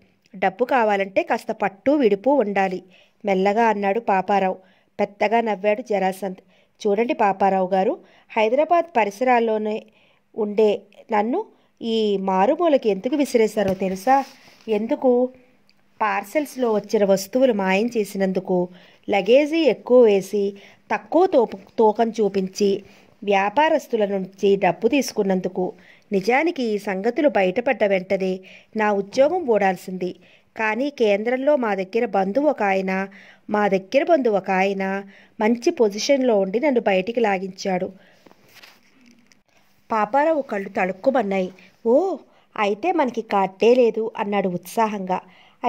డబ్బు కావాలంటే కాస్త పట్టు విడుపు ఉండాలి మెల్లగా అన్నాడు పాపారావు పెద్దగా నవ్వాడు జరాసంత్ చూడండి పాపారావు గారు హైదరాబాద్ పరిసరాల్లోనే ఉండే నన్ను ఈ మారుమూలకి ఎందుకు విసిరేశారో తెలుసా ఎందుకు పార్సెల్స్లో వచ్చిన వస్తువులు మాయం చేసినందుకు లగేజీ ఎక్కువ వేసి తక్కువ తోపు తూకం చూపించి వ్యాపారస్తుల నుంచి డబ్బు తీసుకున్నందుకు నిజానికి ఈ సంగతులు బయటపడ్డ వెంటనే నా ఉద్యోగం ఓడాల్సింది కానీ కేంద్రంలో మా దగ్గర బంధువు ఒక ఆయన మా దగ్గర బంధువు ఒక ఆయన మంచి పొజిషన్లో ఉండి నన్ను బయటికి లాగించాడు పాపారావు కళ్ళు తడుక్కుమన్నాయి ఓ అయితే మనకి కట్టే లేదు అన్నాడు ఉత్సాహంగా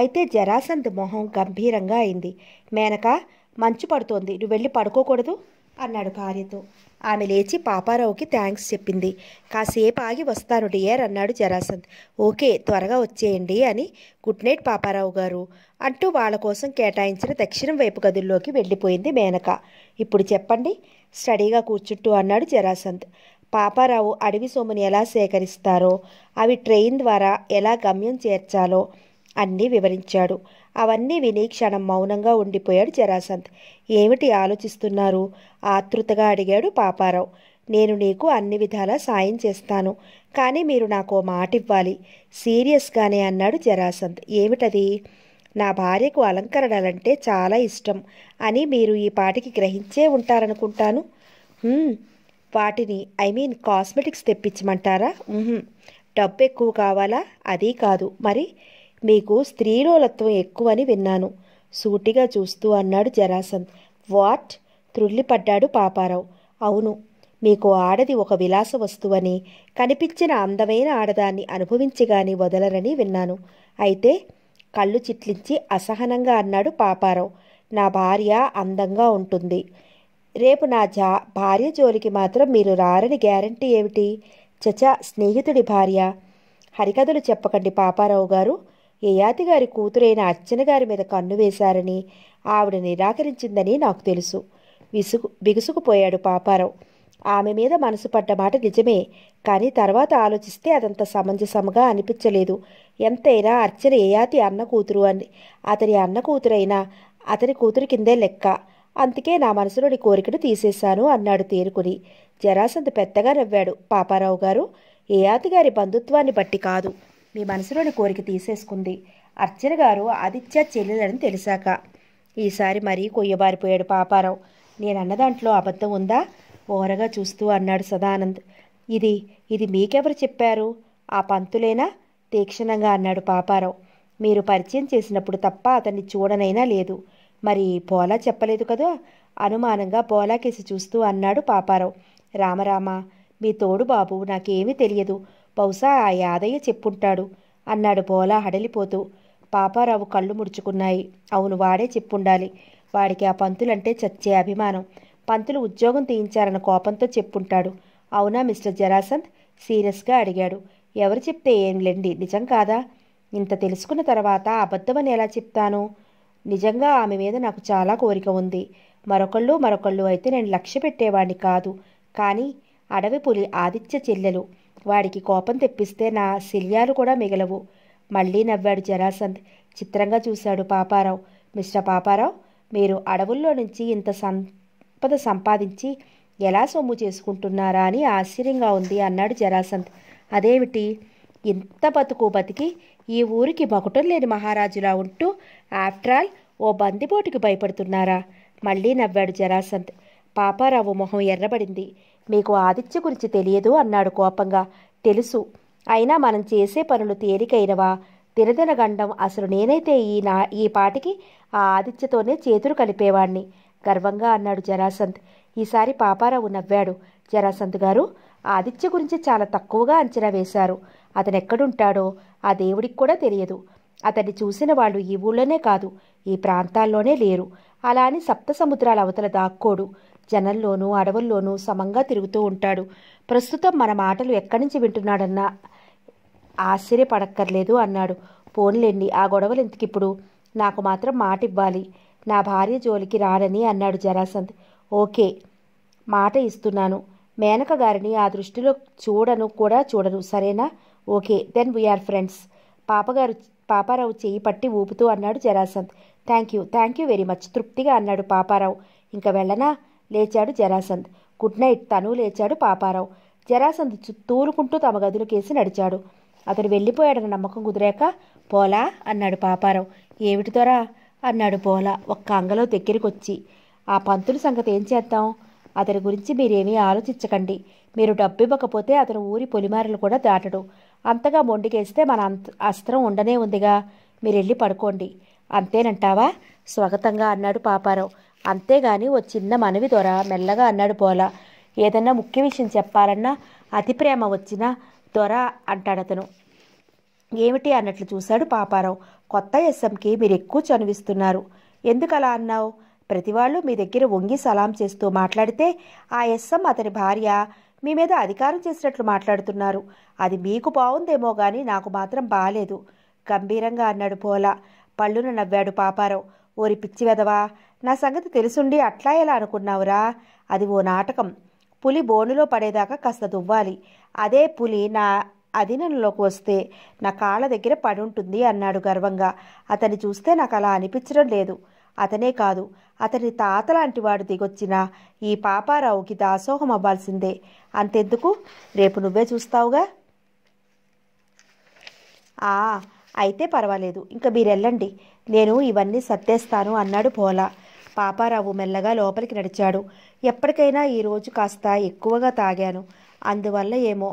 అయితే జరాసంద్ మొహం గంభీరంగా అయింది మేనక మంచు పడుతోంది నువ్వు వెళ్ళి పడుకోకూడదు అన్నాడు భార్యతో ఆమె లేచి పాపారావుకి థ్యాంక్స్ చెప్పింది కాసేపు ఆగి వస్తాను డియర్ అన్నాడు జరాసంత్ ఓకే త్వరగా వచ్చేయండి అని గుడ్ నైట్ పాపారావు గారు అంటూ వాళ్ళ కోసం కేటాయించిన దక్షిణం వైపు గదుల్లోకి వెళ్ళిపోయింది మేనక ఇప్పుడు చెప్పండి స్టడీగా కూర్చుంటూ అన్నాడు జరాసంత్ పాపారావు అడవి సొమ్ముని ఎలా సేకరిస్తారో అవి ట్రైన్ ద్వారా ఎలా గమ్యం చేర్చాలో అన్నీ వివరించాడు అవన్నీ విని క్షణం మౌనంగా ఉండిపోయాడు జరాసంత్ ఏమిటి ఆలోచిస్తున్నారు ఆతృతగా అడిగాడు పాపారావు నేను నీకు అన్ని విధాలా సాయం చేస్తాను కానీ మీరు నాకు మాట ఇవ్వాలి సీరియస్గానే అన్నాడు జరాసంత్ ఏమిటది నా భార్యకు అలంకరణలంటే చాలా ఇష్టం అని మీరు ఈ పాటికి గ్రహించే ఉంటారనుకుంటాను వాటిని ఐ మీన్ కాస్మెటిక్స్ తెప్పించమంటారా డబ్బు ఎక్కువ కావాలా అది కాదు మరి మీకు స్త్రీలోలత్వం ఎక్కువని విన్నాను సూటిగా చూస్తూ అన్నాడు జరాసంత్ వాట్ త్రుళ్ళిపడ్డాడు పాపారావు అవును మీకు ఆడది ఒక విలాస వస్తువని కనిపించిన అందమైన ఆడదాన్ని అనుభవించిగాని వదలరని విన్నాను అయితే కళ్ళు చిట్లించి అసహనంగా అన్నాడు పాపారావు నా భార్య అందంగా ఉంటుంది రేపు నా జా భార్య జోలికి మాత్రం మీరు రారని గ్యారంటీ ఏమిటి చచా స్నేహితుడి భార్య హరికథలు చెప్పకండి పాపారావు గారు యయాతిగారి గారి కూతురైన అర్చన గారి మీద కన్ను వేశారని ఆవిడ నిరాకరించిందని నాకు తెలుసు విసుగు బిగుసుకుపోయాడు పాపారావు ఆమె మీద మనసు పడ్డ మాట నిజమే కానీ తర్వాత ఆలోచిస్తే అదంత సమంజసముగా అనిపించలేదు ఎంతైనా అర్చన ఏయాతి అన్న కూతురు అని అతని అన్న కూతురైనా అతని కూతురు కిందే లెక్క అందుకే నా మనసులోని కోరికను తీసేశాను అన్నాడు తేరుకుని జరాసంత పెద్దగా నవ్వాడు పాపారావు గారు ఏయాతి గారి బంధుత్వాన్ని బట్టి కాదు మీ మనసులోని కోరిక తీసేసుకుంది అర్చన గారు ఆదిత్య చెల్లెలని తెలిసాక ఈసారి మరీ కొయ్యబారిపోయాడు పాపారావు నేనన్న దాంట్లో అబద్ధం ఉందా ఓరగా చూస్తూ అన్నాడు సదానంద్ ఇది ఇది మీకెవరు చెప్పారు ఆ పంతులేనా తీక్షణంగా అన్నాడు పాపారావు మీరు పరిచయం చేసినప్పుడు తప్ప అతన్ని చూడనైనా లేదు మరి పోలా చెప్పలేదు కదా అనుమానంగా పోలాకేసి చూస్తూ అన్నాడు పాపారావు రామరామ మీ తోడు బాబు నాకేమీ తెలియదు బహుశా ఆ యాదయ్య చెప్పుంటాడు అన్నాడు బోలా హడలిపోతూ పాపారావు కళ్ళు ముడుచుకున్నాయి అవును వాడే చెప్పుండాలి వాడికి ఆ పంతులంటే చచ్చే అభిమానం పంతులు ఉద్యోగం తీయించారన్న కోపంతో చెప్పుంటాడు అవునా మిస్టర్ జరాసంత్ సీరియస్గా అడిగాడు ఎవరు చెప్తే ఏం లేండి నిజం కాదా ఇంత తెలుసుకున్న తర్వాత అబద్ధమని ఎలా చెప్తాను నిజంగా ఆమె మీద నాకు చాలా కోరిక ఉంది మరొకళ్ళు మరొకళ్ళు అయితే నేను లక్ష్య పెట్టేవాడిని కాదు కానీ అడవి పులి ఆదిత్య చెల్లెలు వాడికి కోపం తెప్పిస్తే నా శల్యాలు కూడా మిగలవు మళ్ళీ నవ్వాడు జరాసంద్ చిత్రంగా చూశాడు పాపారావు మిస్టర్ పాపారావు మీరు అడవుల్లో నుంచి ఇంత సంపద సంపాదించి ఎలా సొమ్ము చేసుకుంటున్నారా అని ఆశ్చర్యంగా ఉంది అన్నాడు జరాసంద్ అదేమిటి ఇంత బతుకు బతికి ఈ ఊరికి మొకటం లేని మహారాజులా ఉంటూ ఆఫ్టర్ ఆల్ ఓ బందిపోటుకి భయపడుతున్నారా మళ్ళీ నవ్వాడు జరాసంత్ పాపారావు మొహం ఎర్రబడింది మీకు ఆదిత్య గురించి తెలియదు అన్నాడు కోపంగా తెలుసు అయినా మనం చేసే పనులు తేలికైనవా గండం అసలు నేనైతే ఈ నా ఈ పాటికి ఆ ఆదిత్యతోనే చేతులు కలిపేవాణ్ణి గర్వంగా అన్నాడు జరాసంత్ ఈసారి పాపారావు నవ్వాడు జరాసంత్ గారు ఆదిత్య గురించి చాలా తక్కువగా అంచనా వేశారు అతను ఎక్కడుంటాడో ఆ దేవుడికి కూడా తెలియదు అతన్ని చూసిన వాళ్ళు ఈ ఊళ్ళోనే కాదు ఈ ప్రాంతాల్లోనే లేరు అలా అని సప్త సముద్రాల అవతల దాక్కోడు జనంలోనూ అడవుల్లోనూ సమంగా తిరుగుతూ ఉంటాడు ప్రస్తుతం మన మాటలు ఎక్కడి నుంచి వింటున్నాడన్నా ఆశ్చర్యపడక్కర్లేదు అన్నాడు పోన్లేండి ఆ గొడవలు ఎంతకిప్పుడు నాకు మాత్రం మాట ఇవ్వాలి నా భార్య జోలికి రానని అన్నాడు జరాసంత్ ఓకే మాట ఇస్తున్నాను మేనక గారిని ఆ దృష్టిలో చూడను కూడా చూడను సరేనా ఓకే దెన్ వీఆర్ ఫ్రెండ్స్ పాపగారు పాపారావు చేయి పట్టి ఊపుతూ అన్నాడు జరాసంత్ thank you thank you very much తృప్తిగా అన్నాడు పాపారావు ఇంకా వెళ్ళనా లేచాడు జరాసంద్ గుడ్ నైట్ తను లేచాడు పాపారావు జరాసంద్ తూలుకుంటూ తమ గదిలోకేసి నడిచాడు అతడు వెళ్ళిపోయాడన్న నమ్మకం కుదిరాక పోలా అన్నాడు పాపారావు ఏమిటితోరా అన్నాడు పోలా ఒక్క అంగలో దగ్గరికొచ్చి ఆ పంతులు సంగతి ఏం చేద్దాం అతని గురించి మీరేమీ ఆలోచించకండి మీరు డబ్బు ఇవ్వకపోతే అతను ఊరి పొలిమారలు కూడా దాటడు అంతగా మొండికేస్తే మన అంత అస్త్రం ఉండనే ఉందిగా మీరెళ్ళి పడుకోండి అంతేనంటావా స్వాగతంగా అన్నాడు పాపారావు అంతేగాని ఓ చిన్న మనవి దొర మెల్లగా అన్నాడు పోలా ఏదన్నా ముఖ్య విషయం చెప్పాలన్నా అతి ప్రేమ వచ్చిన దొర అంటాడతను ఏమిటి అన్నట్లు చూశాడు పాపారావు కొత్త ఎస్ఎంకి మీరు ఎక్కువ చనువిస్తున్నారు ఎందుకు అలా అన్నావు ప్రతివాళ్ళు మీ దగ్గర వంగి సలాం చేస్తూ మాట్లాడితే ఆ ఎస్ఎం అతని భార్య మీ మీద అధికారం చేసినట్లు మాట్లాడుతున్నారు అది మీకు బాగుందేమో కానీ నాకు మాత్రం బాగాలేదు గంభీరంగా అన్నాడు పోలా పళ్ళును నవ్వాడు పాపారావు ఓరి పిచ్చి వెదవా నా సంగతి తెలుసుండి అట్లా ఎలా అనుకున్నావురా అది ఓ నాటకం పులి బోనులో పడేదాకా కాస్త దువ్వాలి అదే పులి నా అధీనంలోకి వస్తే నా కాళ్ళ దగ్గర పడుంటుంది అన్నాడు గర్వంగా అతన్ని చూస్తే నాకు అలా అనిపించడం లేదు అతనే కాదు అతని తాత లాంటి వాడు దిగొచ్చిన ఈ పాపారావుకి దాసోహం అవ్వాల్సిందే అంతెందుకు రేపు నువ్వే చూస్తావుగా ఆ అయితే పర్వాలేదు ఇంకా మీరెళ్ళండి నేను ఇవన్నీ సర్దేస్తాను అన్నాడు పోలా పాపారావు మెల్లగా లోపలికి నడిచాడు ఎప్పటికైనా ఈరోజు కాస్త ఎక్కువగా తాగాను అందువల్ల ఏమో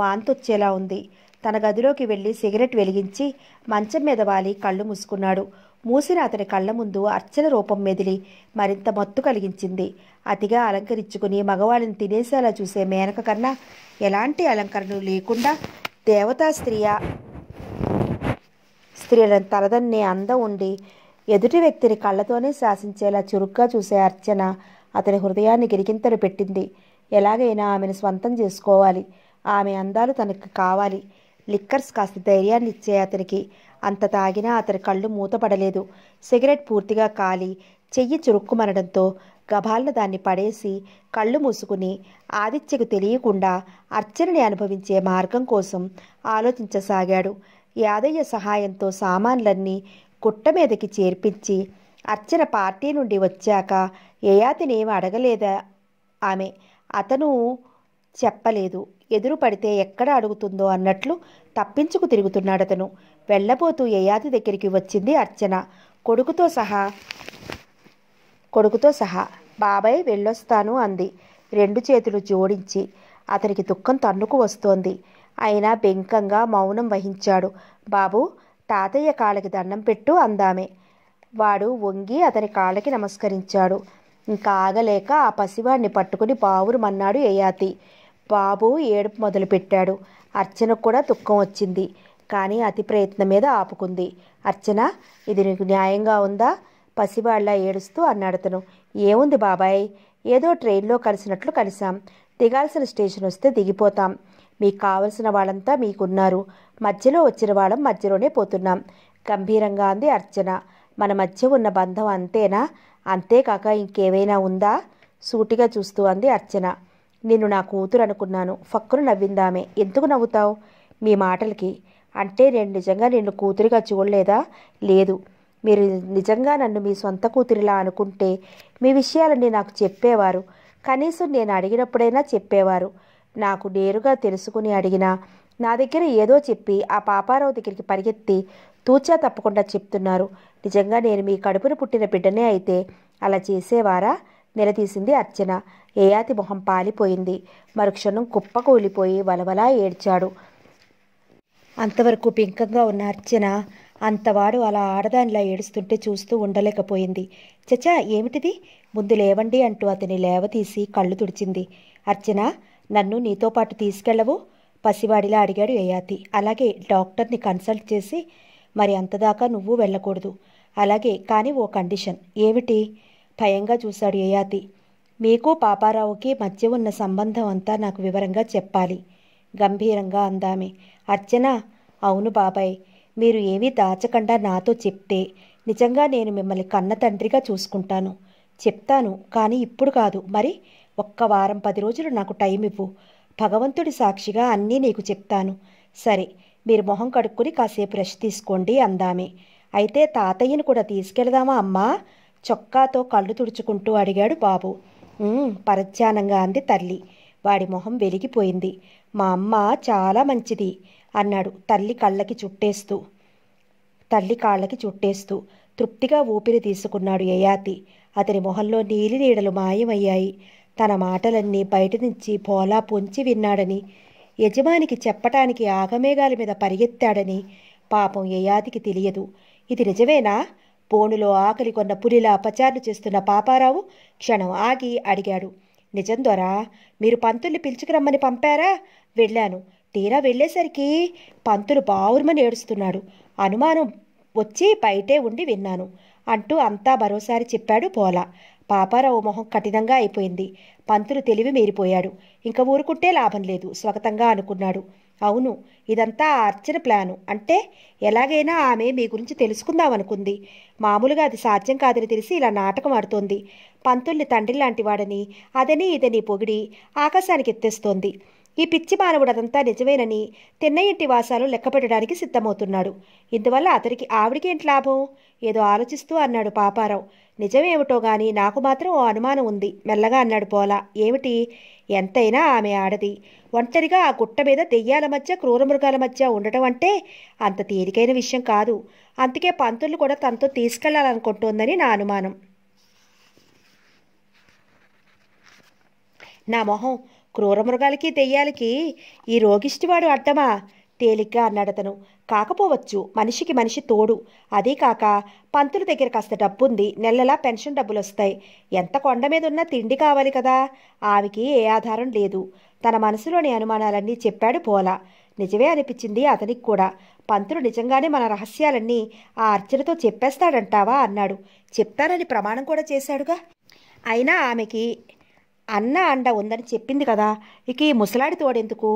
వాంతొచ్చేలా ఉంది తన గదిలోకి వెళ్ళి సిగరెట్ వెలిగించి మంచం మీద వాలి కళ్ళు మూసుకున్నాడు మూసిన అతని కళ్ళ ముందు అర్చన రూపం మెదిలి మరింత మత్తు కలిగించింది అతిగా అలంకరించుకుని మగవాళ్ళని తినేసేలా చూసే మేనక కన్నా ఎలాంటి అలంకరణలు లేకుండా దేవతా స్త్రీయ స్త్రీలను తలదన్నే అందం ఉండి ఎదుటి వ్యక్తిని కళ్ళతోనే శాసించేలా చురుగ్గా చూసే అర్చన అతని హృదయాన్ని గిరిగింతలు పెట్టింది ఎలాగైనా ఆమెను స్వంతం చేసుకోవాలి ఆమె అందాలు తనకు కావాలి లిక్కర్స్ కాస్త ధైర్యాన్ని ఇచ్చే అతనికి అంత తాగినా అతని కళ్ళు మూతపడలేదు సిగరెట్ పూర్తిగా కాలి చెయ్యి చురుక్కుమనడంతో గభాలను దాన్ని పడేసి కళ్ళు మూసుకుని ఆదిత్యకు తెలియకుండా అర్చనని అనుభవించే మార్గం కోసం ఆలోచించసాగాడు యాదయ్య సహాయంతో సామాన్లన్నీ గుట్ట మీదకి చేర్పించి అర్చన పార్టీ నుండి వచ్చాక యయాతినేమి అడగలేదా ఆమె అతను చెప్పలేదు ఎదురు పడితే ఎక్కడ అడుగుతుందో అన్నట్లు తప్పించుకు తిరుగుతున్నాడు అతను వెళ్ళబోతూ యయాతి దగ్గరికి వచ్చింది అర్చన కొడుకుతో సహా కొడుకుతో సహా బాబాయ్ వెళ్ళొస్తాను అంది రెండు చేతులు జోడించి అతనికి దుఃఖం తన్నుకు వస్తోంది అయినా బెంకంగా మౌనం వహించాడు బాబు తాతయ్య కాళ్ళకి దండం పెట్టు అందామే వాడు వంగి అతని కాళ్ళకి నమస్కరించాడు ఇంకా ఆగలేక ఆ పసివాడిని పట్టుకుని మన్నాడు యయాతి బాబు ఏడుపు మొదలుపెట్టాడు అర్చనకు కూడా దుఃఖం వచ్చింది కానీ అతి ప్రయత్నం మీద ఆపుకుంది అర్చన ఇది నీకు న్యాయంగా ఉందా పసివాళ్ళ ఏడుస్తూ అన్నాడతను ఏముంది బాబాయ్ ఏదో ట్రైన్లో కలిసినట్లు కలిసాం దిగాల్సిన స్టేషన్ వస్తే దిగిపోతాం మీకు కావలసిన వాళ్ళంతా మీకున్నారు మధ్యలో వచ్చిన వాళ్ళం మధ్యలోనే పోతున్నాం గంభీరంగా అంది అర్చన మన మధ్య ఉన్న బంధం అంతేనా అంతేకాక ఇంకేవైనా ఉందా సూటిగా చూస్తూ అంది అర్చన నిన్ను నా కూతురు అనుకున్నాను ఫక్కును నవ్విందామే ఎందుకు నవ్వుతావు మీ మాటలకి అంటే నేను నిజంగా నిన్ను కూతురిగా చూడలేదా లేదు మీరు నిజంగా నన్ను మీ సొంత కూతురిలా అనుకుంటే మీ విషయాలన్నీ నాకు చెప్పేవారు కనీసం నేను అడిగినప్పుడైనా చెప్పేవారు నాకు నేరుగా తెలుసుకుని అడిగినా నా దగ్గర ఏదో చెప్పి ఆ పాపారావు దగ్గరికి పరిగెత్తి తూచా తప్పకుండా చెప్తున్నారు నిజంగా నేను మీ కడుపున పుట్టిన బిడ్డనే అయితే అలా చేసేవారా నిలదీసింది అర్చన ఏయాతి మొహం పాలిపోయింది మరుక్షణం కుప్ప కూలిపోయి వలవలా ఏడ్చాడు అంతవరకు పింకంగా ఉన్న అర్చన అంతవాడు అలా ఆడదానిలా ఏడుస్తుంటే చూస్తూ ఉండలేకపోయింది చచా ఏమిటిది ముందు లేవండి అంటూ అతని లేవతీసి కళ్ళు తుడిచింది అర్చన నన్ను నీతో పాటు తీసుకెళ్లవు పసివాడిలా అడిగాడు యయాతి అలాగే డాక్టర్ని కన్సల్ట్ చేసి మరి అంతదాకా నువ్వు వెళ్ళకూడదు అలాగే కానీ ఓ కండిషన్ ఏమిటి భయంగా చూశాడు యయాతి మీకు పాపారావుకి మధ్య ఉన్న సంబంధం అంతా నాకు వివరంగా చెప్పాలి గంభీరంగా అందామే అర్చన అవును బాబాయ్ మీరు ఏమీ దాచకుండా నాతో చెప్తే నిజంగా నేను మిమ్మల్ని కన్న తండ్రిగా చూసుకుంటాను చెప్తాను కానీ ఇప్పుడు కాదు మరి ఒక్క వారం పది రోజులు నాకు టైం ఇవ్వు భగవంతుడి సాక్షిగా అన్నీ నీకు చెప్తాను సరే మీరు మొహం కడుక్కుని కాసేపు రెస్ట్ తీసుకోండి అందామే అయితే తాతయ్యను కూడా తీసుకెళదామా అమ్మా చొక్కాతో కళ్ళు తుడుచుకుంటూ అడిగాడు బాబు పరధ్యానంగా అంది తల్లి వాడి మొహం వెలిగిపోయింది మా అమ్మ చాలా మంచిది అన్నాడు తల్లి కళ్ళకి చుట్టేస్తూ తల్లి కాళ్ళకి చుట్టేస్తూ తృప్తిగా ఊపిరి తీసుకున్నాడు యయాతి అతని మొహంలో నీలి నీడలు మాయమయ్యాయి తన మాటలన్నీ బయట నుంచి పోలా పొంచి విన్నాడని యజమానికి చెప్పటానికి ఆగమేఘాల మీద పరిగెత్తాడని పాపం యయాతికి తెలియదు ఇది నిజమేనా బోనులో ఆకలి కొన్న పులిలా అపచారులు చేస్తున్న పాపారావు క్షణం ఆగి అడిగాడు నిజం ద్వారా మీరు పంతుల్ని పిలుచుకురమ్మని పంపారా వెళ్ళాను తీరా వెళ్ళేసరికి పంతులు బావురుమని ఏడుస్తున్నాడు అనుమానం వచ్చి బయటే ఉండి విన్నాను అంటూ అంతా మరోసారి చెప్పాడు పోలా పాపారావు మొహం కఠినంగా అయిపోయింది పంతులు తెలివి మీరిపోయాడు ఇంక ఊరుకుంటే లాభం లేదు స్వగతంగా అనుకున్నాడు అవును ఇదంతా అర్చన ప్లాను అంటే ఎలాగైనా ఆమె మీ గురించి తెలుసుకుందామనుకుంది మామూలుగా అది సాధ్యం కాదని తెలిసి ఇలా నాటకం ఆడుతోంది పంతుల్ని తండ్రి లాంటి వాడని అదని ఇదని పొగిడి ఆకాశానికి ఎత్తేస్తోంది ఈ పిచ్చి మానవుడు అదంతా నిజమేనని తిన్నయింటి వాసాలు లెక్కపెట్టడానికి సిద్ధమవుతున్నాడు ఇందువల్ల అతనికి ఆవిడికి ఏంటి లాభం ఏదో ఆలోచిస్తూ అన్నాడు పాపారావు నిజమేమిటో గాని నాకు మాత్రం ఓ అనుమానం ఉంది మెల్లగా అన్నాడు పోలా ఏమిటి ఎంతైనా ఆమె ఆడది ఒంటరిగా ఆ గుట్ట మీద దెయ్యాల మధ్య క్రూరమృగాల మధ్య ఉండటం అంటే అంత తేలికైన విషయం కాదు అందుకే పంతులు కూడా తనతో తీసుకెళ్లాలనుకుంటోందని నా అనుమానం నా మొహం క్రూరమృగాలకి దెయ్యాలకి ఈ రోగిష్టివాడు అడ్డమా తేలిగ్గా అన్నాడతను కాకపోవచ్చు మనిషికి మనిషి తోడు అదీ కాక పంతుల దగ్గర కాస్త డబ్బుంది నెలలా పెన్షన్ డబ్బులు వస్తాయి ఎంత కొండ మీద ఉన్నా తిండి కావాలి కదా ఆమెకి ఏ ఆధారం లేదు తన మనసులోని అనుమానాలన్నీ చెప్పాడు పోలా నిజమే అనిపించింది అతనికి కూడా పంతులు నిజంగానే మన రహస్యాలన్నీ ఆ అర్చనతో చెప్పేస్తాడంటావా అన్నాడు చెప్తానని ప్రమాణం కూడా చేశాడుగా అయినా ఆమెకి అన్న అండ ఉందని చెప్పింది కదా ఇక ఈ ముసలాడి తోడెందుకు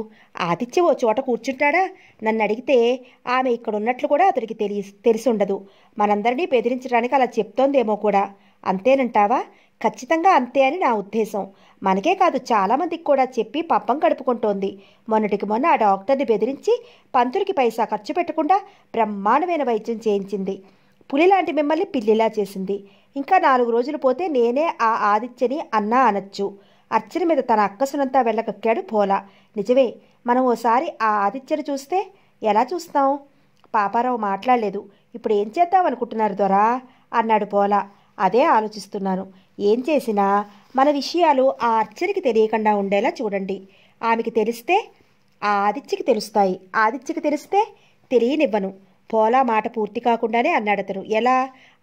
ఆతిథ్య ఓ చోట కూర్చుంటాడా నన్ను అడిగితే ఆమె ఇక్కడ ఉన్నట్లు కూడా అతడికి తెలియ ఉండదు మనందరినీ బెదిరించడానికి అలా చెప్తోందేమో కూడా అంతేనంటావా ఖచ్చితంగా అంతే అని నా ఉద్దేశం మనకే కాదు చాలామందికి కూడా చెప్పి పప్పం గడుపుకుంటోంది మొన్నటికి మొన్న ఆ డాక్టర్ని బెదిరించి పంతులకి పైసా ఖర్చు పెట్టకుండా బ్రహ్మాండమైన వైద్యం చేయించింది పులిలాంటి మిమ్మల్ని పిల్లిలా చేసింది ఇంకా నాలుగు రోజులు పోతే నేనే ఆ ఆదిత్యని అన్నా అనొచ్చు అర్చన మీద తన అక్కసునంతా వెళ్ళకక్కాడు పోలా నిజమే మనం ఓసారి ఆ ఆదిత్యను చూస్తే ఎలా చూస్తాం పాపారావు మాట్లాడలేదు ఇప్పుడు ఏం చేద్దాం అనుకుంటున్నారు దొరా అన్నాడు పోలా అదే ఆలోచిస్తున్నాను ఏం చేసినా మన విషయాలు ఆ అర్చనకి తెలియకుండా ఉండేలా చూడండి ఆమెకి తెలిస్తే ఆ ఆదిత్యకి తెలుస్తాయి ఆదిత్యకి తెలిస్తే తెలియనివ్వను పోలా మాట పూర్తి కాకుండానే అన్నాడు అతను ఎలా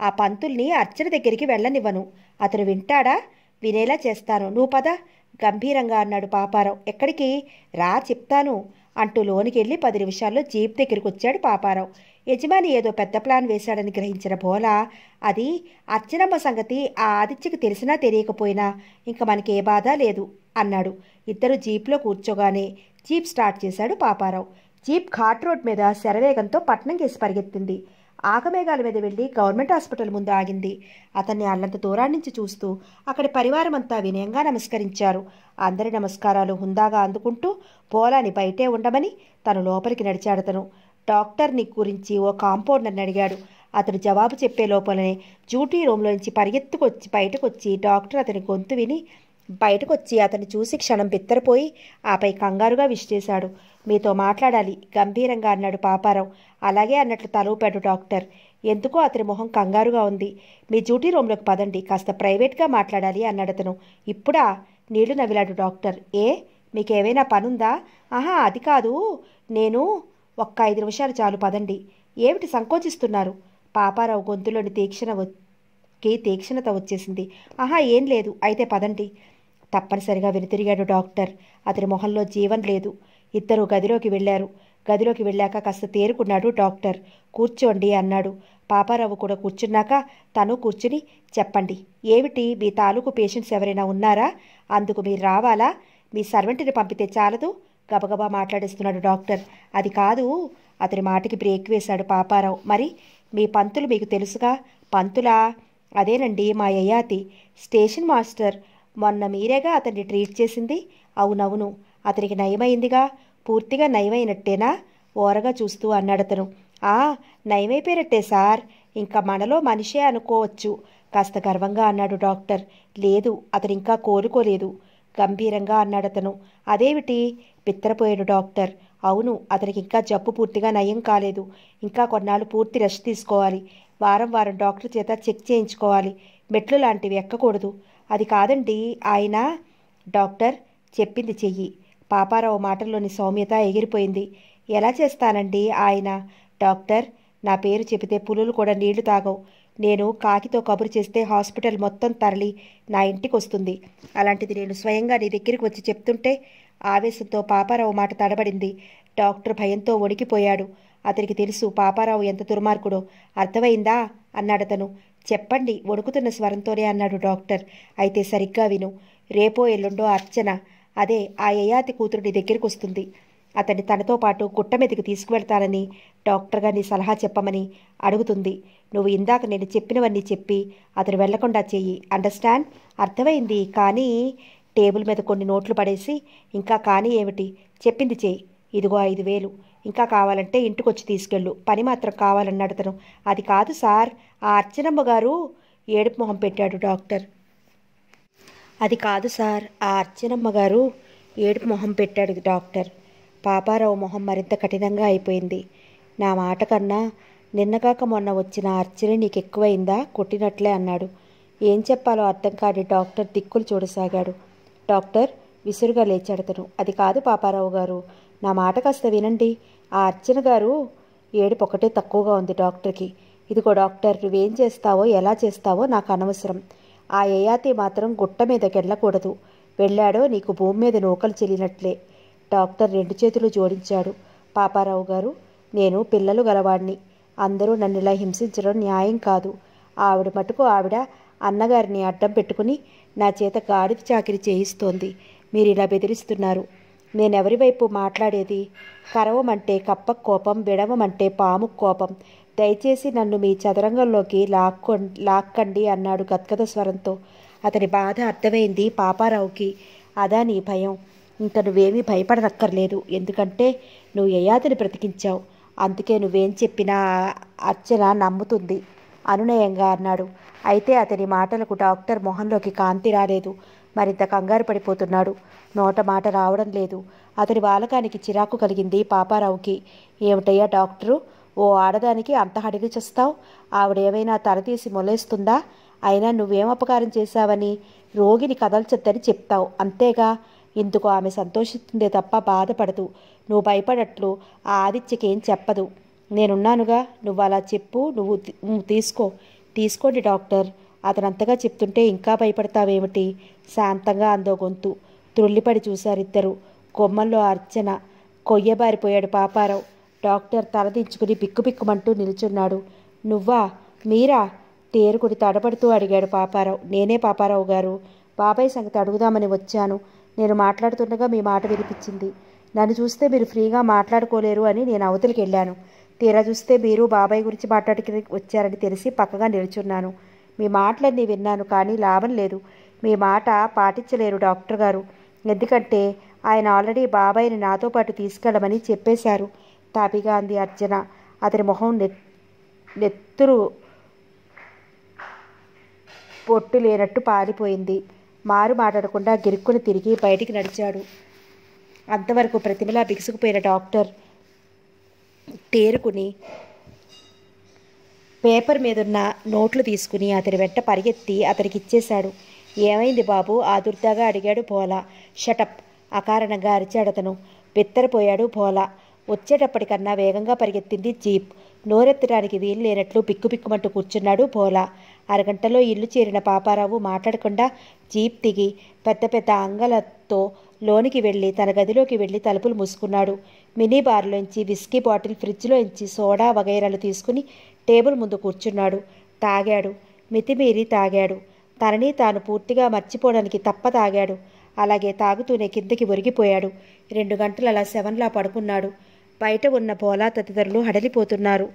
ఆ పంతుల్ని అర్చన దగ్గరికి వెళ్ళనివ్వను అతను వింటాడా వినేలా చేస్తాను నువ్వు పద గంభీరంగా అన్నాడు పాపారావు ఎక్కడికి రా చెప్తాను అంటూ లోనికి వెళ్ళి పది నిమిషాల్లో జీప్ దగ్గరికి వచ్చాడు పాపారావు యజమాని ఏదో పెద్ద ప్లాన్ వేశాడని గ్రహించిన భోలా అది అర్చనమ్మ సంగతి ఆ ఆదిత్యకి తెలిసినా తెలియకపోయినా ఇంక మనకి ఏ బాధ లేదు అన్నాడు ఇద్దరు జీప్లో కూర్చోగానే జీప్ స్టార్ట్ చేశాడు పాపారావు జీప్ ఘాట్ రోడ్ మీద శరవేగంతో పట్నం కేసి పరిగెత్తింది ఆగమేఘాల మీద వెళ్ళి గవర్నమెంట్ హాస్పిటల్ ముందు ఆగింది అతన్ని అల్లంత దూరాన్ని నుంచి చూస్తూ అక్కడి పరివారం అంతా వినయంగా నమస్కరించారు అందరి నమస్కారాలు హుందాగా అందుకుంటూ పోలాని బయటే ఉండమని తను లోపలికి నడిచాడతను డాక్టర్ని గురించి ఓ కాంపౌండర్ని అడిగాడు అతడు జవాబు చెప్పే లోపలనే డ్యూటీ రూమ్లో నుంచి పరిగెత్తుకొచ్చి బయటకొచ్చి డాక్టర్ అతని గొంతు విని బయటకు వచ్చి అతన్ని చూసి క్షణం బిత్తరపోయి ఆపై కంగారుగా చేశాడు మీతో మాట్లాడాలి గంభీరంగా అన్నాడు పాపారావు అలాగే అన్నట్లు తలూపాడు డాక్టర్ ఎందుకో అతని మొహం కంగారుగా ఉంది మీ డ్యూటీ రూమ్లోకి పదండి కాస్త ప్రైవేట్గా మాట్లాడాలి అన్నాడు అతను ఇప్పుడా నీళ్లు నవ్విలాడు డాక్టర్ ఏ మీకేమైనా పనుందా ఆహా అది కాదు నేను ఒక్క ఐదు నిమిషాలు చాలు పదండి ఏమిటి సంకోచిస్తున్నారు పాపారావు గొంతులోని తీక్షణ కి తీక్షణత వచ్చేసింది ఆహా ఏం లేదు అయితే పదండి తప్పనిసరిగా వెనుతిరిగాడు డాక్టర్ అతని మొహంలో జీవం లేదు ఇద్దరు గదిలోకి వెళ్ళారు గదిలోకి వెళ్ళాక కాస్త తేరుకున్నాడు డాక్టర్ కూర్చోండి అన్నాడు పాపారావు కూడా కూర్చున్నాక తను కూర్చుని చెప్పండి ఏమిటి మీ తాలూకు పేషెంట్స్ ఎవరైనా ఉన్నారా అందుకు మీరు రావాలా మీ సర్వెంట్ని పంపితే చాలదు గబగబా మాట్లాడేస్తున్నాడు డాక్టర్ అది కాదు అతని మాటకి బ్రేక్ వేశాడు పాపారావు మరి మీ పంతులు మీకు తెలుసుగా పంతులా అదేనండి మా యయాతి స్టేషన్ మాస్టర్ మొన్న మీరేగా అతన్ని ట్రీట్ చేసింది అవునవును అతనికి నయమైందిగా పూర్తిగా నయమైనట్టేనా ఓరగా చూస్తూ అన్నాడతను ఆ నయమైపోయినట్టే సార్ ఇంకా మనలో మనిషే అనుకోవచ్చు కాస్త గర్వంగా అన్నాడు డాక్టర్ లేదు అతను ఇంకా కోలుకోలేదు గంభీరంగా అన్నాడతను అదేమిటి పిత్తరపోయాడు డాక్టర్ అవును అతనికి ఇంకా జబ్బు పూర్తిగా నయం కాలేదు ఇంకా కొన్నాళ్ళు పూర్తి రెస్ట్ తీసుకోవాలి వారం వారం డాక్టర్ చేత చెక్ చేయించుకోవాలి మెట్లు లాంటివి ఎక్కకూడదు అది కాదండి ఆయన డాక్టర్ చెప్పింది చెయ్యి పాపారావు మాటల్లోని సౌమ్యత ఎగిరిపోయింది ఎలా చేస్తానండి ఆయన డాక్టర్ నా పేరు చెబితే పులులు కూడా నీళ్లు తాగవు నేను కాకితో కబురు చేస్తే హాస్పిటల్ మొత్తం తరలి నా ఇంటికి వస్తుంది అలాంటిది నేను స్వయంగా నీ దగ్గరికి వచ్చి చెప్తుంటే ఆవేశంతో పాపారావు మాట తడబడింది డాక్టర్ భయంతో వణికిపోయాడు అతనికి తెలుసు పాపారావు ఎంత దుర్మార్గుడో అర్థమైందా అన్నాడతను చెప్పండి వణుకుతున్న స్వరంతోనే అన్నాడు డాక్టర్ అయితే సరిగ్గా విను రేపో ఎల్లుండో అర్చన అదే ఆ యయాతి కూతురు నీ దగ్గరికి వస్తుంది అతన్ని తనతో పాటు గుట్ట మీదకి తీసుకువెళ్తానని డాక్టర్గా నీ సలహా చెప్పమని అడుగుతుంది నువ్వు ఇందాక నేను చెప్పినవన్నీ చెప్పి అతను వెళ్లకుండా చెయ్యి అండర్స్టాండ్ అర్థమైంది కానీ టేబుల్ మీద కొన్ని నోట్లు పడేసి ఇంకా కానీ ఏమిటి చెప్పింది చేయి ఇదిగో ఐదు వేలు ఇంకా కావాలంటే ఇంటికొచ్చి తీసుకెళ్ళు పని మాత్రం కావాలన్నాడు తను అది కాదు సార్ ఆ అర్చనమ్మ గారు ఏడుపు మొహం పెట్టాడు డాక్టర్ అది కాదు సార్ ఆ అర్చనమ్మ గారు ఏడుపు మొహం పెట్టాడు డాక్టర్ పాపారావు మొహం మరింత కఠినంగా అయిపోయింది నా మాట కన్నా నిన్నగాక మొన్న వచ్చిన అర్చన నీకు ఎక్కువైందా కొట్టినట్లే అన్నాడు ఏం చెప్పాలో అర్థం కాని డాక్టర్ దిక్కులు చూడసాగాడు డాక్టర్ విసురుగా లేచాడతను అది కాదు పాపారావు గారు నా మాట కాస్త వినండి ఆ అర్చన గారు ఏడుపు ఒకటే తక్కువగా ఉంది డాక్టర్కి ఇదిగో డాక్టర్ నువ్వేం చేస్తావో ఎలా చేస్తావో నాకు అనవసరం ఆ ఏయాతి మాత్రం గుట్ట మీదకి వెళ్ళకూడదు వెళ్ళాడో నీకు భూమి మీద నూకలు చెల్లినట్లే డాక్టర్ రెండు చేతులు జోడించాడు పాపారావు గారు నేను పిల్లలు గలవాణ్ణి అందరూ నన్ను ఇలా హింసించడం న్యాయం కాదు ఆవిడ మటుకు ఆవిడ అన్నగారిని అడ్డం పెట్టుకుని నా చేత గాడిద చాకిరి చేయిస్తోంది మీరు ఇలా బెదిరిస్తున్నారు నేనెవరివైపు మాట్లాడేది కరవమంటే కప్ప కోపం విడవమంటే పాము కోపం దయచేసి నన్ను మీ చదరంగంలోకి లాక్కొ లాక్కండి అన్నాడు గద్గద స్వరంతో అతని బాధ అర్థమైంది పాపారావుకి అదా నీ భయం ఇంకా నువ్వేమీ భయపడనక్కర్లేదు ఎందుకంటే నువ్వు యయాతిని బ్రతికించావు అందుకే నువ్వేం చెప్పినా అర్చన నమ్ముతుంది అనునయంగా అన్నాడు అయితే అతని మాటలకు డాక్టర్ మొహంలోకి కాంతి రాలేదు మరింత కంగారు పడిపోతున్నాడు నోట మాట రావడం లేదు అతని బాలకానికి చిరాకు కలిగింది పాపారావుకి ఏమిటయ్యా డాక్టరు ఓ ఆడదానికి అంత హడిగి చేస్తావు ఆవిడేమైనా తలతీసి మొలేస్తుందా అయినా నువ్వేం అపకారం చేశావని రోగిని కదల్చొద్దని చెప్తావు అంతేగా ఇందుకు ఆమె సంతోషిస్తుందే తప్ప బాధపడదు నువ్వు భయపడట్లు ఆ ఆదిత్యకేం చెప్పదు నేనున్నానుగా నువ్వు అలా చెప్పు నువ్వు తీసుకో తీసుకోండి డాక్టర్ అతనంతగా చెప్తుంటే ఇంకా భయపడతావేమిటి శాంతంగా అందో గొంతు త్రుళ్ళిపడి చూశారిద్దరు కొమ్మల్లో అర్చన కొయ్యబారిపోయాడు పాపారావు డాక్టర్ తలదించుకుని పిక్కుపిక్కుమంటూ నిల్చున్నాడు నువ్వా మీరా తేరుకుడి తడబడుతూ అడిగాడు పాపారావు నేనే పాపారావు గారు బాబాయ్ సంగతి అడుగుదామని వచ్చాను నేను మాట్లాడుతుండగా మీ మాట వినిపించింది నన్ను చూస్తే మీరు ఫ్రీగా మాట్లాడుకోలేరు అని నేను అవతలికి వెళ్ళాను తీరా చూస్తే మీరు బాబాయ్ గురించి మాట్లాడికి వచ్చారని తెలిసి పక్కగా నిల్చున్నాను మీ మాటలన్నీ విన్నాను కానీ లాభం లేదు మీ మాట పాటించలేరు డాక్టర్ గారు ఎందుకంటే ఆయన ఆల్రెడీ బాబాయ్ని నాతో పాటు తీసుకెళ్ళమని చెప్పేశారు తాపిగా అంది అర్చన అతని మొహం నెత్ నెత్తురు పొట్టు లేనట్టు పారిపోయింది మారు మాట్లాడకుండా గిరుక్కుని తిరిగి బయటికి నడిచాడు అంతవరకు ప్రతిమలా బిగుసుకుపోయిన డాక్టర్ తేరుకుని పేపర్ మీదున్న నోట్లు తీసుకుని అతని వెంట పరిగెత్తి అతనికి ఇచ్చేశాడు ఏమైంది బాబు ఆదుర్దాగా అడిగాడు భోలా షటప్ అకారణంగా అరిచాడు అతను బిత్తరపోయాడు భోలా వచ్చేటప్పటికన్నా వేగంగా పరిగెత్తింది జీప్ నోరెత్తడానికి వీలు లేనట్లు పిక్కుపిక్కుమంటూ కూర్చున్నాడు భోలా అరగంటలో ఇల్లు చేరిన పాపారావు మాట్లాడకుండా జీప్ దిగి పెద్ద పెద్ద అంగలతో లోనికి వెళ్ళి తన గదిలోకి వెళ్ళి తలుపులు మూసుకున్నాడు మినీ బార్లోంచి విస్కీ బాటిల్ ఫ్రిడ్జ్లోంచి సోడా వగైరాలు తీసుకుని టేబుల్ ముందు కూర్చున్నాడు తాగాడు మితిమీరి తాగాడు తనని తాను పూర్తిగా మర్చిపోవడానికి తప్ప తాగాడు అలాగే తాగుతూనే కిందకి ఒరిగిపోయాడు రెండు గంటలు అలా సెవెన్లా పడుకున్నాడు బయట ఉన్న బోలా తదితరులు హడలిపోతున్నారు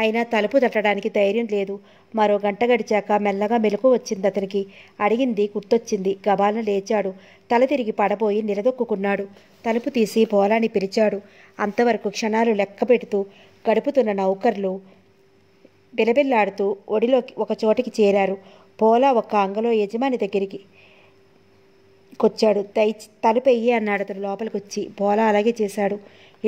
అయినా తలుపు తట్టడానికి ధైర్యం లేదు మరో గంట గడిచాక మెల్లగా మెలకు వచ్చింది అతనికి అడిగింది గుర్తొచ్చింది గబాలన లేచాడు తల తిరిగి పడబోయి నిలదొక్కున్నాడు తలుపు తీసి పోలాని పిలిచాడు అంతవరకు క్షణాలు లెక్క పెడుతూ గడుపుతున్న నౌకర్లు బిలబిల్లాడుతూ ఒడిలోకి ఒక చోటికి చేరారు పోలా ఒక అంగలో యజమాని దగ్గరికి కొచ్చాడు దయ తలుపెయ్యి అన్నాడు అతను లోపలికొచ్చి పోలా అలాగే చేశాడు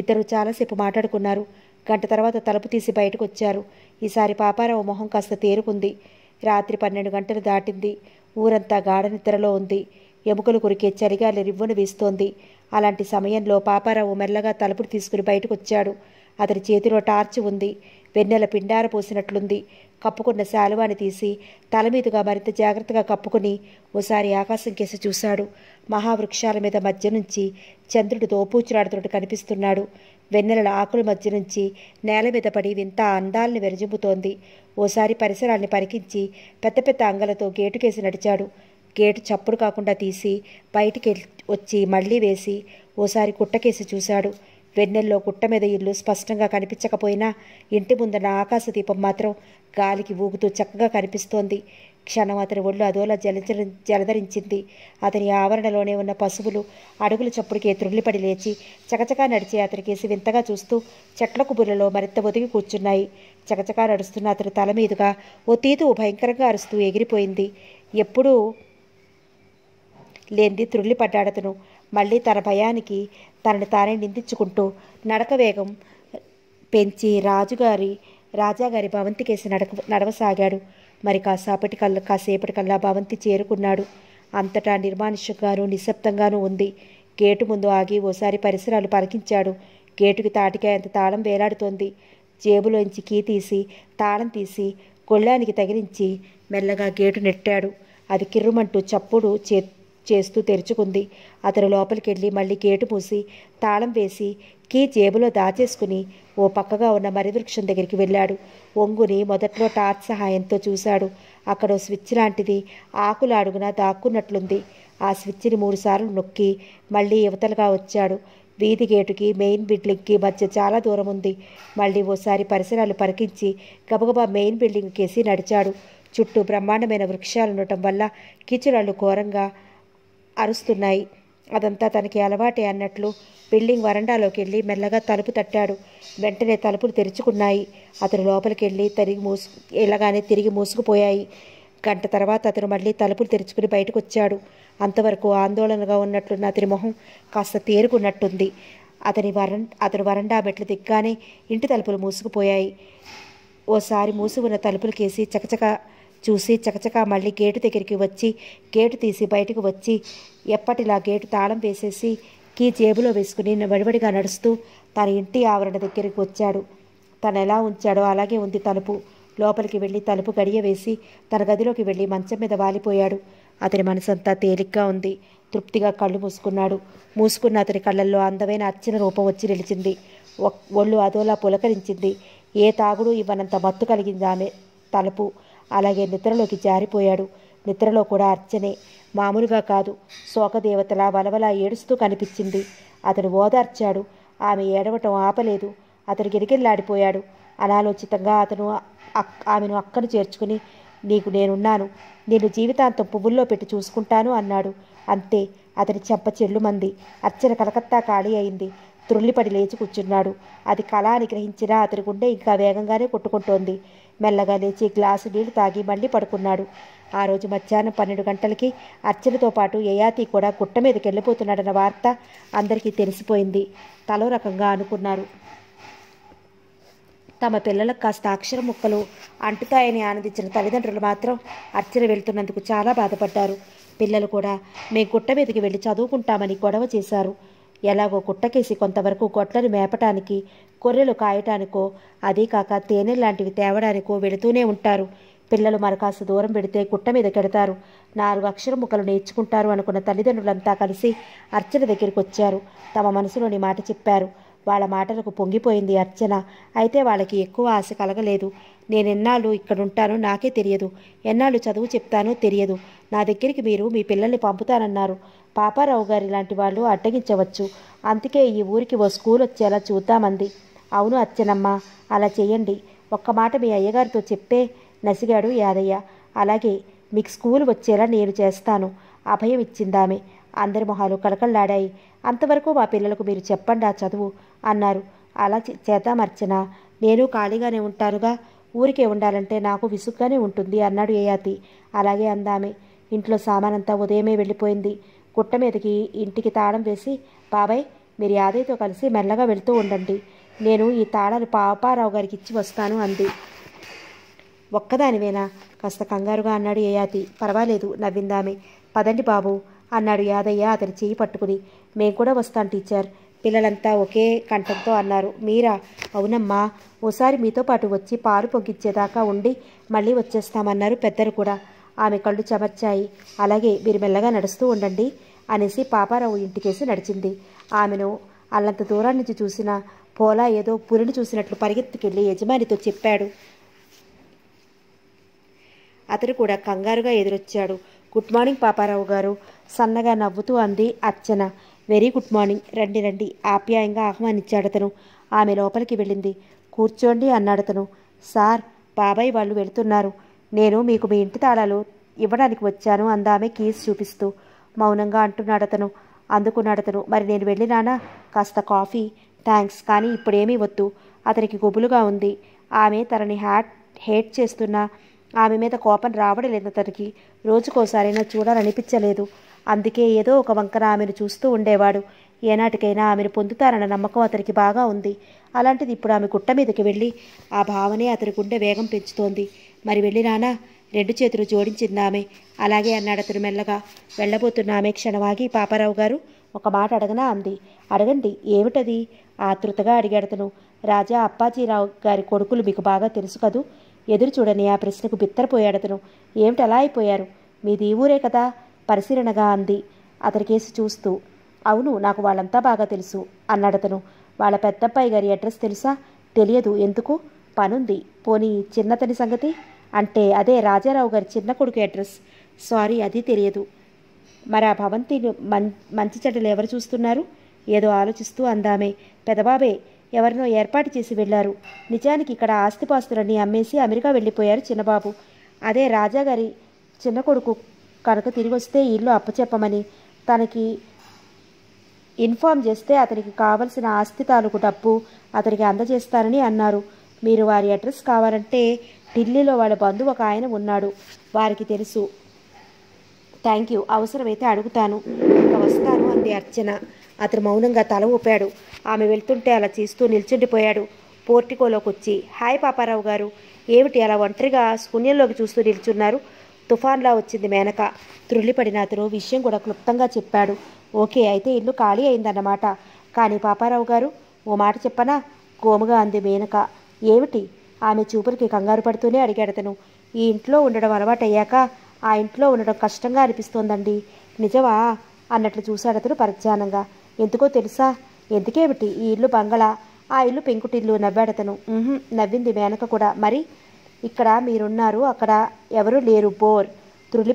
ఇద్దరు చాలాసేపు మాట్లాడుకున్నారు గంట తర్వాత తలుపు తీసి బయటకు వచ్చారు ఈసారి పాపారావు మొహం కాస్త తేరుకుంది రాత్రి పన్నెండు గంటలు దాటింది ఊరంతా గాఢ నిద్రలో ఉంది ఎముకలు కొరికే చలిగాలి రివ్వును వీస్తోంది అలాంటి సమయంలో పాపారావు మెల్లగా తలుపులు తీసుకుని బయటకు వచ్చాడు అతని చేతిలో టార్చ్ ఉంది వెన్నెల పిండార పోసినట్లుంది కప్పుకున్న శాలువాని తీసి తల మీదుగా మరింత జాగ్రత్తగా కప్పుకుని ఓసారి ఆకాశం కేసి చూశాడు మహావృక్షాల మీద మధ్య నుంచి చంద్రుడు తోపూచులాడుతున్నట్టు కనిపిస్తున్నాడు వెన్నెలల ఆకుల మధ్య నుంచి నేల మీద పడి వింత అందాలని వెరజిమ్ముతోంది ఓసారి పరిసరాల్ని పరికించి పెద్ద పెద్ద అంగలతో కేసి నడిచాడు గేటు చప్పుడు కాకుండా తీసి బయటికి వచ్చి మళ్ళీ వేసి ఓసారి కుట్టకేసి చూశాడు వెన్నెల్లో గుట్ట మీద ఇల్లు స్పష్టంగా కనిపించకపోయినా ఇంటి ముందన దీపం మాత్రం గాలికి ఊగుతూ చక్కగా కనిపిస్తోంది క్షణం అతని ఒళ్ళు అదోలా జలచరి జలధరించింది అతని ఆవరణలోనే ఉన్న పశువులు అడుగుల చప్పుడికి త్రుళ్ళిపడి లేచి చకచకా నడిచే అతనికేసి వింతగా చూస్తూ చెట్ల కుబుర్లలో మరింత ఒదిగి కూర్చున్నాయి చకచకా నడుస్తున్న అతని తల మీదుగా ఓ తీతు భయంకరంగా అరుస్తూ ఎగిరిపోయింది ఎప్పుడూ లేంది త్రుళ్ళిపడ్డాడతను మళ్ళీ తన భయానికి తనని తానే నిందించుకుంటూ నడక వేగం పెంచి రాజుగారి రాజాగారి భవంతికేసి నడక నడవసాగాడు మరి కాసేపటి కల్లా కాసేపటి కల్లా భవంతి చేరుకున్నాడు అంతటా నిర్మానుష్యంగానూ నిశ్శబ్దంగానూ ఉంది గేటు ముందు ఆగి ఓసారి పరిసరాలు పలికించాడు గేటుకి తాటికాయంత తాళం వేలాడుతోంది జేబులోంచి కీ తీసి తాళం తీసి గొళ్ళానికి తగిలించి మెల్లగా గేటు నెట్టాడు అది కిర్రుమంటూ చప్పుడు చే చేస్తూ తెరుచుకుంది అతను లోపలికి వెళ్ళి మళ్ళీ గేటు మూసి తాళం వేసి కీ జేబులో దాచేసుకుని ఓ పక్కగా ఉన్న మరివృక్షం దగ్గరికి వెళ్ళాడు ఒంగుని మొదట్లో టార్చ్ సహాయంతో చూశాడు అక్కడ స్విచ్ లాంటిది ఆకుల అడుగున దాక్కున్నట్లుంది ఆ స్విచ్ని మూడుసార్లు నొక్కి మళ్ళీ యువతలుగా వచ్చాడు వీధి గేటుకి మెయిన్ బిల్డింగ్కి మధ్య చాలా దూరం ఉంది మళ్ళీ ఓసారి పరిసరాలు పరికించి గబగబా మెయిన్ బిల్డింగ్ కేసి నడిచాడు చుట్టూ బ్రహ్మాండమైన వృక్షాలు ఉండటం వల్ల కీచురాళ్ళు ఘోరంగా అరుస్తున్నాయి అదంతా తనకి అలవాటే అన్నట్లు బిల్డింగ్ వరండాలోకి వెళ్ళి మెల్లగా తలుపు తట్టాడు వెంటనే తలుపులు తెరుచుకున్నాయి అతను లోపలికి వెళ్ళి తిరిగి మూసు ఎలాగానే తిరిగి మూసుకుపోయాయి గంట తర్వాత అతను మళ్ళీ తలుపులు తెరుచుకుని బయటకు వచ్చాడు అంతవరకు ఆందోళనగా ఉన్నట్లున్న అతని మొహం కాస్త తేరుకున్నట్టుంది అతని వరం అతను వరండా మెట్లు దిగ్గానే ఇంటి తలుపులు మూసుకుపోయాయి ఓసారి మూసి ఉన్న కేసి చకచక చూసి చకచకా మళ్ళీ గేటు దగ్గరికి వచ్చి గేటు తీసి బయటకు వచ్చి ఎప్పటిలా గేటు తాళం వేసేసి కీ జేబులో వేసుకుని వడివడిగా నడుస్తూ తన ఇంటి ఆవరణ దగ్గరికి వచ్చాడు తను ఎలా ఉంచాడో అలాగే ఉంది తలుపు లోపలికి వెళ్ళి తలుపు గడియ వేసి తన గదిలోకి వెళ్ళి మంచం మీద వాలిపోయాడు అతని మనసంతా తేలిగ్గా ఉంది తృప్తిగా కళ్ళు మూసుకున్నాడు మూసుకున్న అతని కళ్ళల్లో అందమైన అచ్చిన రూపం వచ్చి నిలిచింది ఒళ్ళు అదోలా పులకరించింది ఏ తాగుడు ఇవ్వనంత మత్తు కలిగింది ఆమె తలుపు అలాగే నిద్రలోకి జారిపోయాడు నిద్రలో కూడా అర్చనే మామూలుగా కాదు శోకదేవతలా వలవలా ఏడుస్తూ కనిపించింది అతడు ఓదార్చాడు ఆమె ఏడవటం ఆపలేదు అతడు గిరిగిల్లాడిపోయాడు అనాలోచితంగా అతను ఆమెను అక్కను చేర్చుకుని నీకు నేనున్నాను నేను జీవితాంతం పువ్వుల్లో పెట్టి చూసుకుంటాను అన్నాడు అంతే అతని చెంప చెల్లు మంది అర్చన కలకత్తా ఖాళీ అయింది త్రుళ్ళిపడి లేచి కూర్చున్నాడు అది కళ అని గ్రహించినా అతని గుండె ఇంకా వేగంగానే కొట్టుకుంటోంది మెల్లగా లేచి గ్లాసు నీళ్లు తాగి మళ్ళీ పడుకున్నాడు ఆ రోజు మధ్యాహ్నం పన్నెండు గంటలకి అర్చనతో పాటు యయాతి కూడా గుట్ట మీదకి వెళ్ళిపోతున్నాడన్న వార్త అందరికీ తెలిసిపోయింది తలో రకంగా అనుకున్నారు తమ పిల్లలకు కాస్త అక్షర ముక్కలు అంటుతాయని ఆనందించిన తల్లిదండ్రులు మాత్రం అర్చన వెళ్తున్నందుకు చాలా బాధపడ్డారు పిల్లలు కూడా మేము గుట్ట మీదకి వెళ్ళి చదువుకుంటామని గొడవ చేశారు ఎలాగో కుట్టకేసి కొంతవరకు గొట్లను మేపటానికి గొర్రెలు కాయటానికో అదీ కాక తేనె లాంటివి తేవడానికో వెళుతూనే ఉంటారు పిల్లలు మరకాస్త దూరం పెడితే గుట్ట మీద కెడతారు నాలుగు అక్షర ముక్కలు నేర్చుకుంటారు అనుకున్న తల్లిదండ్రులంతా కలిసి అర్చన దగ్గరికి వచ్చారు తమ మనసులోని మాట చెప్పారు వాళ్ళ మాటలకు పొంగిపోయింది అర్చన అయితే వాళ్ళకి ఎక్కువ ఆశ కలగలేదు నేనెన్నాళ్ళు ఇక్కడుంటానో నాకే తెలియదు ఎన్నాళ్ళు చదువు చెప్తానో తెలియదు నా దగ్గరికి మీరు మీ పిల్లల్ని పంపుతానన్నారు పాపారావు గారి లాంటి వాళ్ళు అడ్డగించవచ్చు అందుకే ఈ ఊరికి ఓ స్కూల్ వచ్చేలా చూద్దామంది అవును అర్చనమ్మ అలా చేయండి ఒక్క మాట మీ అయ్యగారితో చెప్పే నసిగాడు యాదయ్య అలాగే మీకు స్కూల్ వచ్చేలా నేను చేస్తాను అభయం ఇచ్చిందామె అందరి మొహాలు కళకళలాడాయి అంతవరకు మా పిల్లలకు మీరు చెప్పండి ఆ చదువు అన్నారు అలా చేద్దామర్చన నేను ఖాళీగానే ఉంటానుగా ఊరికే ఉండాలంటే నాకు విసుగ్గానే ఉంటుంది అన్నాడు ఏయాతి అలాగే అందామె ఇంట్లో సామానంతా ఉదయమే వెళ్ళిపోయింది గుట్ట మీదకి ఇంటికి తాళం వేసి బాబాయ్ మీరు యాదయ్యతో కలిసి మెల్లగా వెళుతూ ఉండండి నేను ఈ తాళాలు పాపారావు గారికి ఇచ్చి వస్తాను అంది ఒక్కదానివేనా కాస్త కంగారుగా అన్నాడు ఏయాతి పర్వాలేదు నవ్విందామె పదండి బాబు అన్నాడు యాదయ్య అతని చేయి పట్టుకుని మేము కూడా వస్తాం టీచర్ పిల్లలంతా ఒకే కంఠంతో అన్నారు మీరా అవునమ్మా ఓసారి మీతో పాటు వచ్చి పాలు పొగిచ్చేదాకా ఉండి మళ్ళీ వచ్చేస్తామన్నారు పెద్దలు కూడా ఆమె కళ్ళు చమర్చాయి అలాగే మీరు మెల్లగా నడుస్తూ ఉండండి అనేసి పాపారావు ఇంటికేసి నడిచింది ఆమెను అల్లంత దూరం నుంచి చూసిన పోలా ఏదో పులిని చూసినట్లు పరిగెత్తుకెళ్ళి యజమానితో చెప్పాడు అతడు కూడా కంగారుగా ఎదురొచ్చాడు గుడ్ మార్నింగ్ పాపారావు గారు సన్నగా నవ్వుతూ అంది అర్చన వెరీ గుడ్ మార్నింగ్ రండి రండి ఆప్యాయంగా ఆహ్వానించాడు అతను ఆమె లోపలికి వెళ్ళింది కూర్చోండి అతను సార్ బాబాయ్ వాళ్ళు వెళుతున్నారు నేను మీకు మీ ఇంటి తాళాలు ఇవ్వడానికి వచ్చాను అందామె కీస్ చూపిస్తూ మౌనంగా అంటున్నాడు అతను అందుకున్నాడు అతను మరి నేను వెళ్ళినానా కాస్త కాఫీ థ్యాంక్స్ కానీ ఇప్పుడేమీ వద్దు అతనికి గుబులుగా ఉంది ఆమె తనని హ్యాట్ హేట్ చేస్తున్నా ఆమె మీద కోపం రావడం లేదు అతనికి రోజుకోసారైనా చూడాలనిపించలేదు అందుకే ఏదో ఒక వంకన ఆమెను చూస్తూ ఉండేవాడు ఏనాటికైనా ఆమెను పొందుతారన్న నమ్మకం అతనికి బాగా ఉంది అలాంటిది ఇప్పుడు ఆమె గుట్ట మీదకి వెళ్ళి ఆ భావనే అతని గుండె వేగం పెంచుతోంది మరి వెళ్ళి రెండు చేతులు జోడించింది ఆమె అలాగే అన్నాడు అతను మెల్లగా వెళ్ళబోతున్న ఆమె క్షణమాగి పాపారావు గారు ఒక మాట అడగనా అంది అడగండి ఏమిటది ఆతృతగా అడిగాడతను రాజా అప్పాజీరావు గారి కొడుకులు మీకు బాగా తెలుసు కదూ ఎదురు చూడని ఆ ప్రశ్నకు బిత్తరపోయాడతను ఏమిటలా ఏమిటి అలా అయిపోయారు మీది ఊరే కదా పరిశీలనగా అంది అతడికేసి చూస్తూ అవును నాకు వాళ్ళంతా బాగా తెలుసు అన్నాడతను వాళ్ళ పెద్దబ్బాయి గారి అడ్రస్ తెలుసా తెలియదు ఎందుకు పనుంది పోనీ చిన్నతని సంగతి అంటే అదే రాజారావు గారి చిన్న కొడుకు అడ్రస్ సారీ అది తెలియదు మరి ఆ భవంతిని మం మంచి చెడ్డలు ఎవరు చూస్తున్నారు ఏదో ఆలోచిస్తూ అందామే పెదబాబే ఎవరినో ఏర్పాటు చేసి వెళ్లారు నిజానికి ఇక్కడ ఆస్తిపాస్తులన్నీ అమ్మేసి అమెరికా వెళ్ళిపోయారు చిన్నబాబు అదే రాజాగారి చిన్న కొడుకు కనుక తిరిగి వస్తే ఇల్లు అప్పచెప్పమని తనకి ఇన్ఫామ్ చేస్తే అతనికి కావలసిన ఆస్తి తాలూకు డబ్బు అతనికి అందజేస్తారని అన్నారు మీరు వారి అడ్రస్ కావాలంటే ఢిల్లీలో వాళ్ళ బంధువు ఒక ఆయన ఉన్నాడు వారికి తెలుసు థ్యాంక్ యూ అవసరమైతే అడుగుతాను ఇంకా వస్తాను అంది అర్చన అతను మౌనంగా తల ఊపాడు ఆమె వెళ్తుంటే అలా చేస్తూ నిల్చుండిపోయాడు పోర్టికోలోకి వచ్చి హాయ్ పాపారావు గారు ఏమిటి అలా ఒంటరిగా శూన్యంలోకి చూస్తూ నిల్చున్నారు తుఫాన్లా వచ్చింది మేనక త్రుళ్ళిపడిన అతను విషయం కూడా క్లుప్తంగా చెప్పాడు ఓకే అయితే ఇల్లు ఖాళీ అయిందన్నమాట కానీ పాపారావు గారు ఓ మాట చెప్పనా కోముగా అంది మేనక ఏమిటి ఆమె చూపులకి కంగారు పడుతూనే అడిగాడతను ఈ ఇంట్లో ఉండడం అలవాటయ్యాక ఆ ఇంట్లో ఉండడం కష్టంగా అనిపిస్తోందండి నిజమా అన్నట్లు చూశాడతను పరిజ్ఞానంగా ఎందుకో తెలుసా ఎందుకేమిటి ఈ ఇల్లు బంగళా ఆ ఇల్లు పెంకుటిల్లు నవ్వాడతను నవ్వింది మేనక కూడా మరి ఇక్కడ మీరున్నారు అక్కడ ఎవరూ లేరు బోర్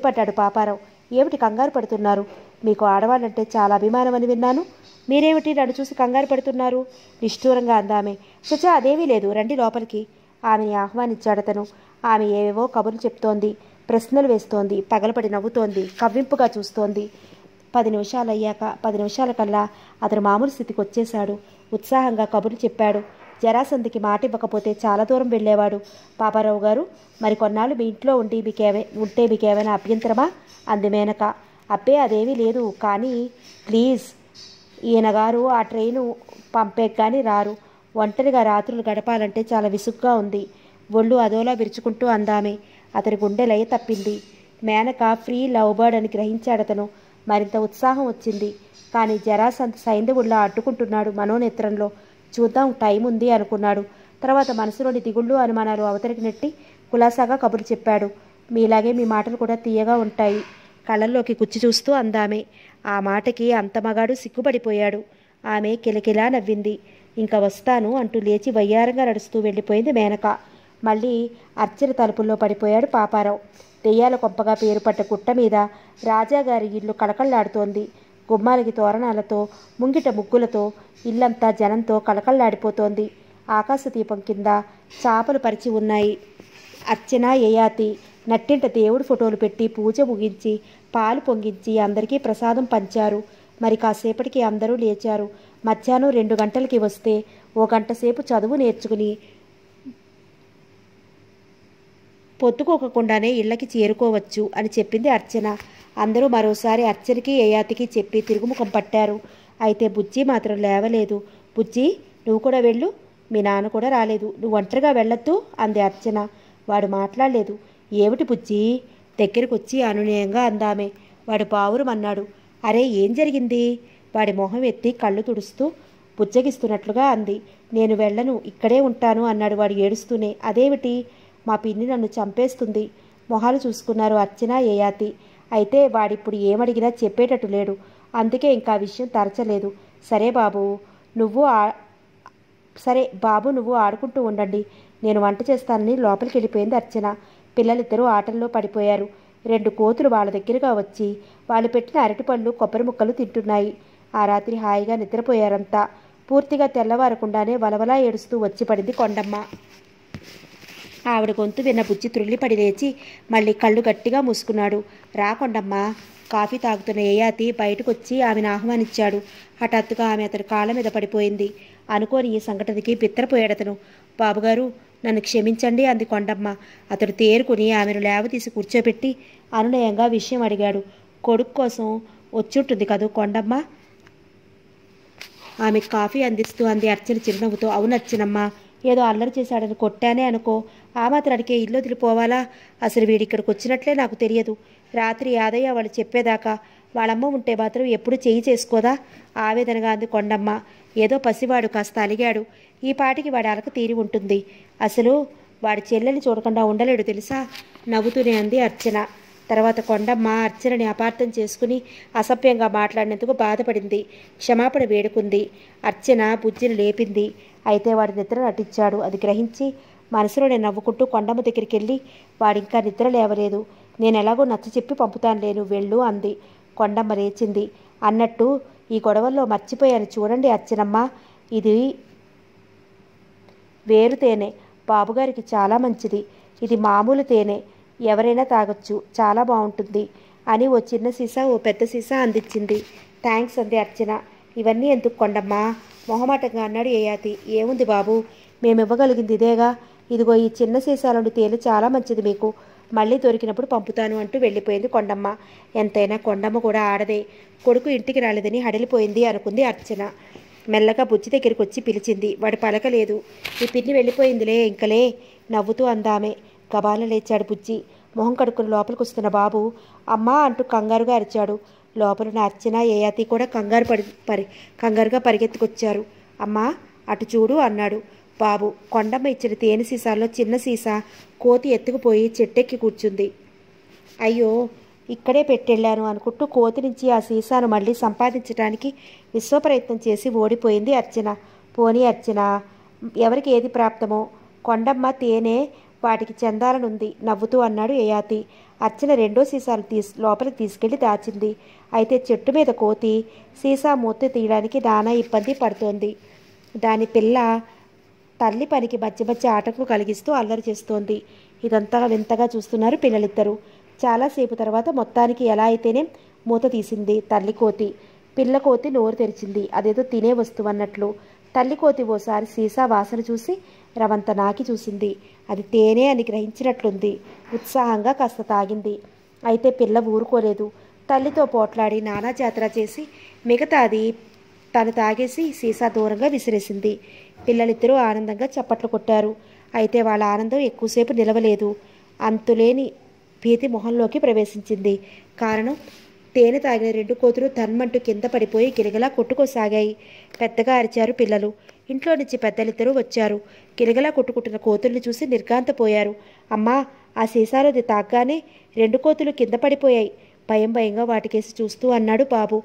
పడ్డాడు పాపారావు ఏమిటి కంగారు పడుతున్నారు మీకు ఆడవాళ్ళంటే చాలా అభిమానం అని విన్నాను మీరేమిటి నన్ను చూసి కంగారు పడుతున్నారు నిష్ఠూరంగా అందామే చచా అదేమీ లేదు రండి లోపలికి ఆమెని అతను ఆమె ఏవేవో కబుర్లు చెప్తోంది ప్రశ్నలు వేస్తోంది పగలపడి నవ్వుతోంది కవ్వింపుగా చూస్తోంది పది నిమిషాలు అయ్యాక పది నిమిషాల కల్లా అతను మామూలు స్థితికి వచ్చేశాడు ఉత్సాహంగా కబుర్లు చెప్పాడు జరాసంధికి మాట ఇవ్వకపోతే చాలా దూరం వెళ్ళేవాడు పాపారావు గారు మరి కొన్నాళ్ళు మీ ఇంట్లో ఉండి మీకేమే ఉంటే మీకేమైనా అభ్యంతరమా అంది మేనక అప్పే అదేమీ లేదు కానీ ప్లీజ్ ఈయన గారు ఆ ట్రైను పంపే కానీ రారు ఒంటరిగా రాత్రులు గడపాలంటే చాలా విసుగ్గా ఉంది ఒళ్ళు అదోలా విరుచుకుంటూ అందామే అతని గుండె లయ తప్పింది మేనక ఫ్రీ లవ్ బర్డ్ అని గ్రహించాడు అతను మరింత ఉత్సాహం వచ్చింది కానీ జరాసంత సైంధవుడిలా అడ్డుకుంటున్నాడు మనోనేత్రంలో చూద్దాం టైం ఉంది అనుకున్నాడు తర్వాత మనసులోని దిగుళ్ళు అనుమానాలు అవతరికి నెట్టి కులాసాగా కబురు చెప్పాడు మీలాగే మీ మాటలు కూడా తీయగా ఉంటాయి కళ్ళల్లోకి కుచ్చి చూస్తూ అందామే ఆ మాటకి అంత మగాడు సిగ్గుపడిపోయాడు ఆమె కిలకిలా నవ్వింది ఇంకా వస్తాను అంటూ లేచి వయ్యారంగా నడుస్తూ వెళ్ళిపోయింది మేనక మళ్ళీ అర్చన తలుపుల్లో పడిపోయాడు పాపారావు దెయ్యాల కొంపగా పేరుపట్ట కుట్ట మీద రాజాగారి ఇల్లు కళకళలాడుతోంది గుమ్మాలకి తోరణాలతో ముంగిట ముగ్గులతో ఇల్లంతా జనంతో కలకల్లాడిపోతోంది ఆకాశదీపం కింద చాపలు పరిచి ఉన్నాయి అర్చన యయాతి నట్టింట దేవుడి ఫోటోలు పెట్టి పూజ ముగించి పాలు పొంగించి అందరికీ ప్రసాదం పంచారు మరి కాసేపటికి అందరూ లేచారు మధ్యాహ్నం రెండు గంటలకి వస్తే ఓ గంట సేపు చదువు నేర్చుకుని పొత్తుకోకుండానే ఇళ్ళకి చేరుకోవచ్చు అని చెప్పింది అర్చన అందరూ మరోసారి అర్చనకి ఏయాతికి చెప్పి తిరుగుముఖం పట్టారు అయితే బుజ్జి మాత్రం లేవలేదు బుజ్జి నువ్వు కూడా వెళ్ళు మీ నాన్న కూడా రాలేదు నువ్వు ఒంటరిగా వెళ్ళొద్దు అంది అర్చన వాడు మాట్లాడలేదు ఏమిటి బుజ్జి దగ్గరికి వచ్చి అనునయంగా అందామే వాడు పావురం అన్నాడు అరే ఏం జరిగింది వాడి మొహం ఎత్తి కళ్ళు తుడుస్తూ బుజ్జగిస్తున్నట్లుగా అంది నేను వెళ్ళను ఇక్కడే ఉంటాను అన్నాడు వాడు ఏడుస్తూనే అదేమిటి మా పిన్ని నన్ను చంపేస్తుంది మొహాలు చూసుకున్నారు అర్చన ఏయాతి అయితే వాడిప్పుడు ఏమడిగినా చెప్పేటట్టు లేడు అందుకే ఇంకా విషయం తరచలేదు సరే బాబు నువ్వు సరే బాబు నువ్వు ఆడుకుంటూ ఉండండి నేను వంట చేస్తానని లోపలికి వెళ్ళిపోయింది అర్చన పిల్లలిద్దరూ ఆటల్లో పడిపోయారు రెండు కోతులు వాళ్ళ దగ్గరగా వచ్చి వాళ్ళు పెట్టిన అరటిపళ్ళు కొబ్బరి ముక్కలు తింటున్నాయి ఆ రాత్రి హాయిగా నిద్రపోయారంతా పూర్తిగా తెల్లవారకుండానే వలవలా ఏడుస్తూ వచ్చి పడింది కొండమ్మ ఆవిడ గొంతు విన్న బుజ్జి త్రుళ్ళిపడి లేచి మళ్ళీ కళ్ళు గట్టిగా మూసుకున్నాడు రాకొండమ్మా కాఫీ తాగుతున్న ఏయాతి బయటకొచ్చి ఆమెను ఆహ్వానించాడు హఠాత్తుగా ఆమె అతని కాళ్ళ మీద పడిపోయింది అనుకోని ఈ సంఘటనకి బిత్తరపోయాడు అతను బాబుగారు నన్ను క్షమించండి అంది కొండమ్మ అతడు తేరుకుని ఆమెను లేవతీసి కూర్చోబెట్టి అనునయంగా విషయం అడిగాడు కొడుకు కోసం వచ్చుంటుంది కదూ కొండమ్మ ఆమె కాఫీ అందిస్తూ అంది అర్చన చిరునవ్వుతో అవును అర్చనమ్మ ఏదో అల్లరి చేశాడని కొట్టానే అనుకో ఆ మాత్రానికే ఇల్లు వదిలిపోవాలా అసలు వీడిక్కడికి వచ్చినట్లే నాకు తెలియదు రాత్రి యాదయ్య వాళ్ళు చెప్పేదాకా వాళ్ళమ్మ ఉంటే మాత్రం ఎప్పుడు చేయి చేసుకోదా ఆవేదనగా అంది కొండమ్మ ఏదో పసివాడు కాస్త అలిగాడు ఈ పాటికి వాడి అలక తీరి ఉంటుంది అసలు వాడి చెల్లెని చూడకుండా ఉండలేడు తెలుసా నవ్వుతూనే అంది అర్చన తర్వాత కొండమ్మ అర్చనని అపార్థం చేసుకుని అసభ్యంగా మాట్లాడినందుకు బాధపడింది క్షమాపణ వేడుకుంది అర్చన బుజ్జిని లేపింది అయితే వాడి నిద్ర నటించాడు అది గ్రహించి మనసులోనే నవ్వుకుంటూ కొండమ్మ దగ్గరికి వెళ్ళి వాడింకా నిద్ర లేవలేదు నేను ఎలాగో నచ్చ చెప్పి పంపుతాను లేను వెళ్ళు అంది కొండమ్మ లేచింది అన్నట్టు ఈ గొడవల్లో మర్చిపోయాను చూడండి అచ్చనమ్మ ఇది వేరు తేనె బాబుగారికి చాలా మంచిది ఇది మామూలు తేనె ఎవరైనా తాగొచ్చు చాలా బాగుంటుంది అని ఓ చిన్న సీసా ఓ పెద్ద సీసా అందించింది థ్యాంక్స్ అంది అర్చన ఇవన్నీ ఎందుకు కొండమ్మా మొహమాటంగా అన్నాడు ఏయాతి ఏముంది బాబు మేము ఇవ్వగలిగింది ఇదేగా ఇదిగో ఈ చిన్న సీసాలోని తేలు చాలా మంచిది మీకు మళ్ళీ దొరికినప్పుడు పంపుతాను అంటూ వెళ్ళిపోయింది కొండమ్మ ఎంతైనా కొండమ్మ కూడా ఆడదే కొడుకు ఇంటికి రాలేదని హడలిపోయింది అనుకుంది అర్చన మెల్లగా బుజ్జి దగ్గరికి వచ్చి పిలిచింది వాడు పలకలేదు ఈ పిన్ని వెళ్ళిపోయిందిలే ఇంకలే నవ్వుతూ అందామే గబాల లేచాడు బుజ్జి మొహం కడుక్కుని లోపలికి వస్తున్న బాబు అమ్మా అంటూ కంగారుగా అరిచాడు లోపలున్న అర్చన ఏయాతి కూడా కంగారు పరి పరి కంగారుగా పరిగెత్తుకొచ్చారు అమ్మా అటు చూడు అన్నాడు బాబు కొండమ్మ ఇచ్చిన తేనె సీసాలో చిన్న సీసా కోతి ఎత్తుకుపోయి చెట్టెక్కి కూర్చుంది అయ్యో ఇక్కడే పెట్టెళ్ళాను అనుకుంటూ కోతి నుంచి ఆ సీసాను మళ్ళీ సంపాదించడానికి విశ్వప్రయత్నం చేసి ఓడిపోయింది అర్చన పోనీ అర్చన ఎవరికి ఏది ప్రాప్తమో కొండమ్మ తేనె వాటికి చెందాలనుంది నవ్వుతూ అన్నాడు యయాతి అర్చన రెండో సీసాలు తీసు లోపలికి తీసుకెళ్లి దాచింది అయితే చెట్టు మీద కోతి సీసా మూత తీయడానికి నానా ఇబ్బంది పడుతోంది దాని పిల్ల తల్లి పనికి బచ్చిబచ్చి ఆటంకం కలిగిస్తూ అల్లరి చేస్తోంది ఇదంతా వింతగా చూస్తున్నారు పిల్లలిద్దరూ చాలాసేపు తర్వాత మొత్తానికి ఎలా అయితేనే మూత తీసింది తల్లి కోతి పిల్ల కోతి నోరు తెరిచింది అదేదో తినే వస్తువు అన్నట్లు తల్లి కోతి ఓసారి సీసా వాసన చూసి రవంత నాకి చూసింది అది తేనే అని గ్రహించినట్లుంది ఉత్సాహంగా కాస్త తాగింది అయితే పిల్ల ఊరుకోలేదు తల్లితో పోట్లాడి నానా జాతర చేసి మిగతాది తాను తాగేసి సీసా దూరంగా విసిరేసింది పిల్లలిద్దరూ ఆనందంగా చప్పట్లు కొట్టారు అయితే వాళ్ళ ఆనందం ఎక్కువసేపు నిలవలేదు అంతులేని భీతి మొహంలోకి ప్రవేశించింది కారణం తేనె తాగిన రెండు కోతులు తన్మంటూ కింద పడిపోయి గిరగలా కొట్టుకోసాగాయి పెద్దగా అరిచారు పిల్లలు ఇంట్లో నుంచి పెద్దలిద్దరూ వచ్చారు గిరగలా కొట్టుకుంటున్న కోతుల్ని చూసి నిర్గాంతపోయారు అమ్మా ఆ అది తాగ్గానే రెండు కోతులు కింద పడిపోయాయి భయం భయంగా వాటికేసి చూస్తూ అన్నాడు బాబు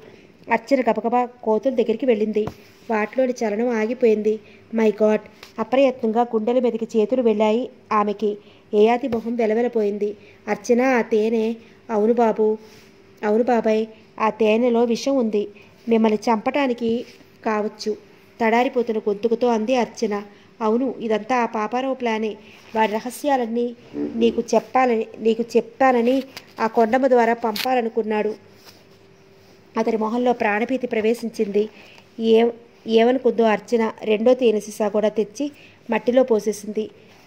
అర్చన గబగబా కోతుల దగ్గరికి వెళ్ళింది వాటిలోని చలనం ఆగిపోయింది మై గాడ్ అప్రయత్నంగా గుండెల మీదకి చేతులు వెళ్ళాయి ఆమెకి ఏయాది మొహం వెలవెలపోయింది అర్చన ఆ తేనె అవును బాబు అవును బాబాయ్ ఆ తేనెలో విషం ఉంది మిమ్మల్ని చంపటానికి కావచ్చు తడారిపోతున్న గొంతుకుతో అంది అర్చన అవును ఇదంతా ఆ పాపారావు ప్లానే వారి రహస్యాలన్నీ నీకు చెప్పాలని నీకు చెప్తానని ఆ కొండమ్మ ద్వారా పంపాలనుకున్నాడు అతని మొహంలో ప్రాణభీతి ప్రవేశించింది ఏ ఏమనుకుందో అర్చన రెండో తేనె సీసా కూడా తెచ్చి మట్టిలో పోసేసింది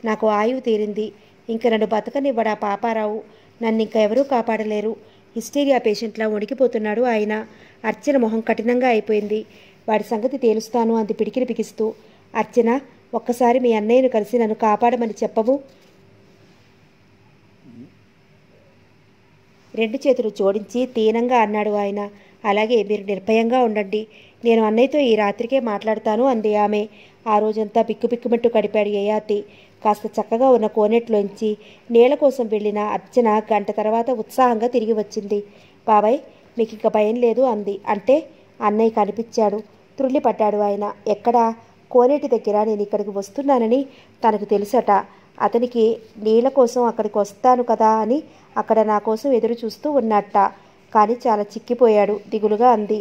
నాకు ఆయువు తీరింది ఇంక నన్ను బతకనివ్వడా పాపారావు నన్ను ఇంకా ఎవరూ కాపాడలేరు హిస్టీరియా పేషెంట్లా వణికిపోతున్నాడు ఆయన అర్చన మొహం కఠినంగా అయిపోయింది వాడి సంగతి తేలుస్తాను అంది పిడికిరి పికిస్తూ అర్చన ఒక్కసారి మీ అన్నయ్యను కలిసి నన్ను కాపాడమని చెప్పవు రెండు చేతులు జోడించి తీనంగా అన్నాడు ఆయన అలాగే మీరు నిర్భయంగా ఉండండి నేను అన్నయ్యతో ఈ రాత్రికే మాట్లాడతాను అంది ఆమె ఆ రోజంతా పిక్కుపిక్కుమంటూ కడిపాడు యయాతి కాస్త చక్కగా ఉన్న కోనెట్లోంచి నేల కోసం వెళ్ళిన అర్చన గంట తర్వాత ఉత్సాహంగా తిరిగి వచ్చింది బాబాయ్ మీకు ఇక భయం లేదు అంది అంటే అన్నయ్య కనిపించాడు త్రుళ్ళిపడ్డాడు ఆయన ఎక్కడా కోనేటి దగ్గర నేను ఇక్కడికి వస్తున్నానని తనకు తెలుసట అతనికి నీళ్ళ కోసం అక్కడికి వస్తాను కదా అని అక్కడ నా కోసం ఎదురు చూస్తూ ఉన్నట్ట కానీ చాలా చిక్కిపోయాడు దిగులుగా అంది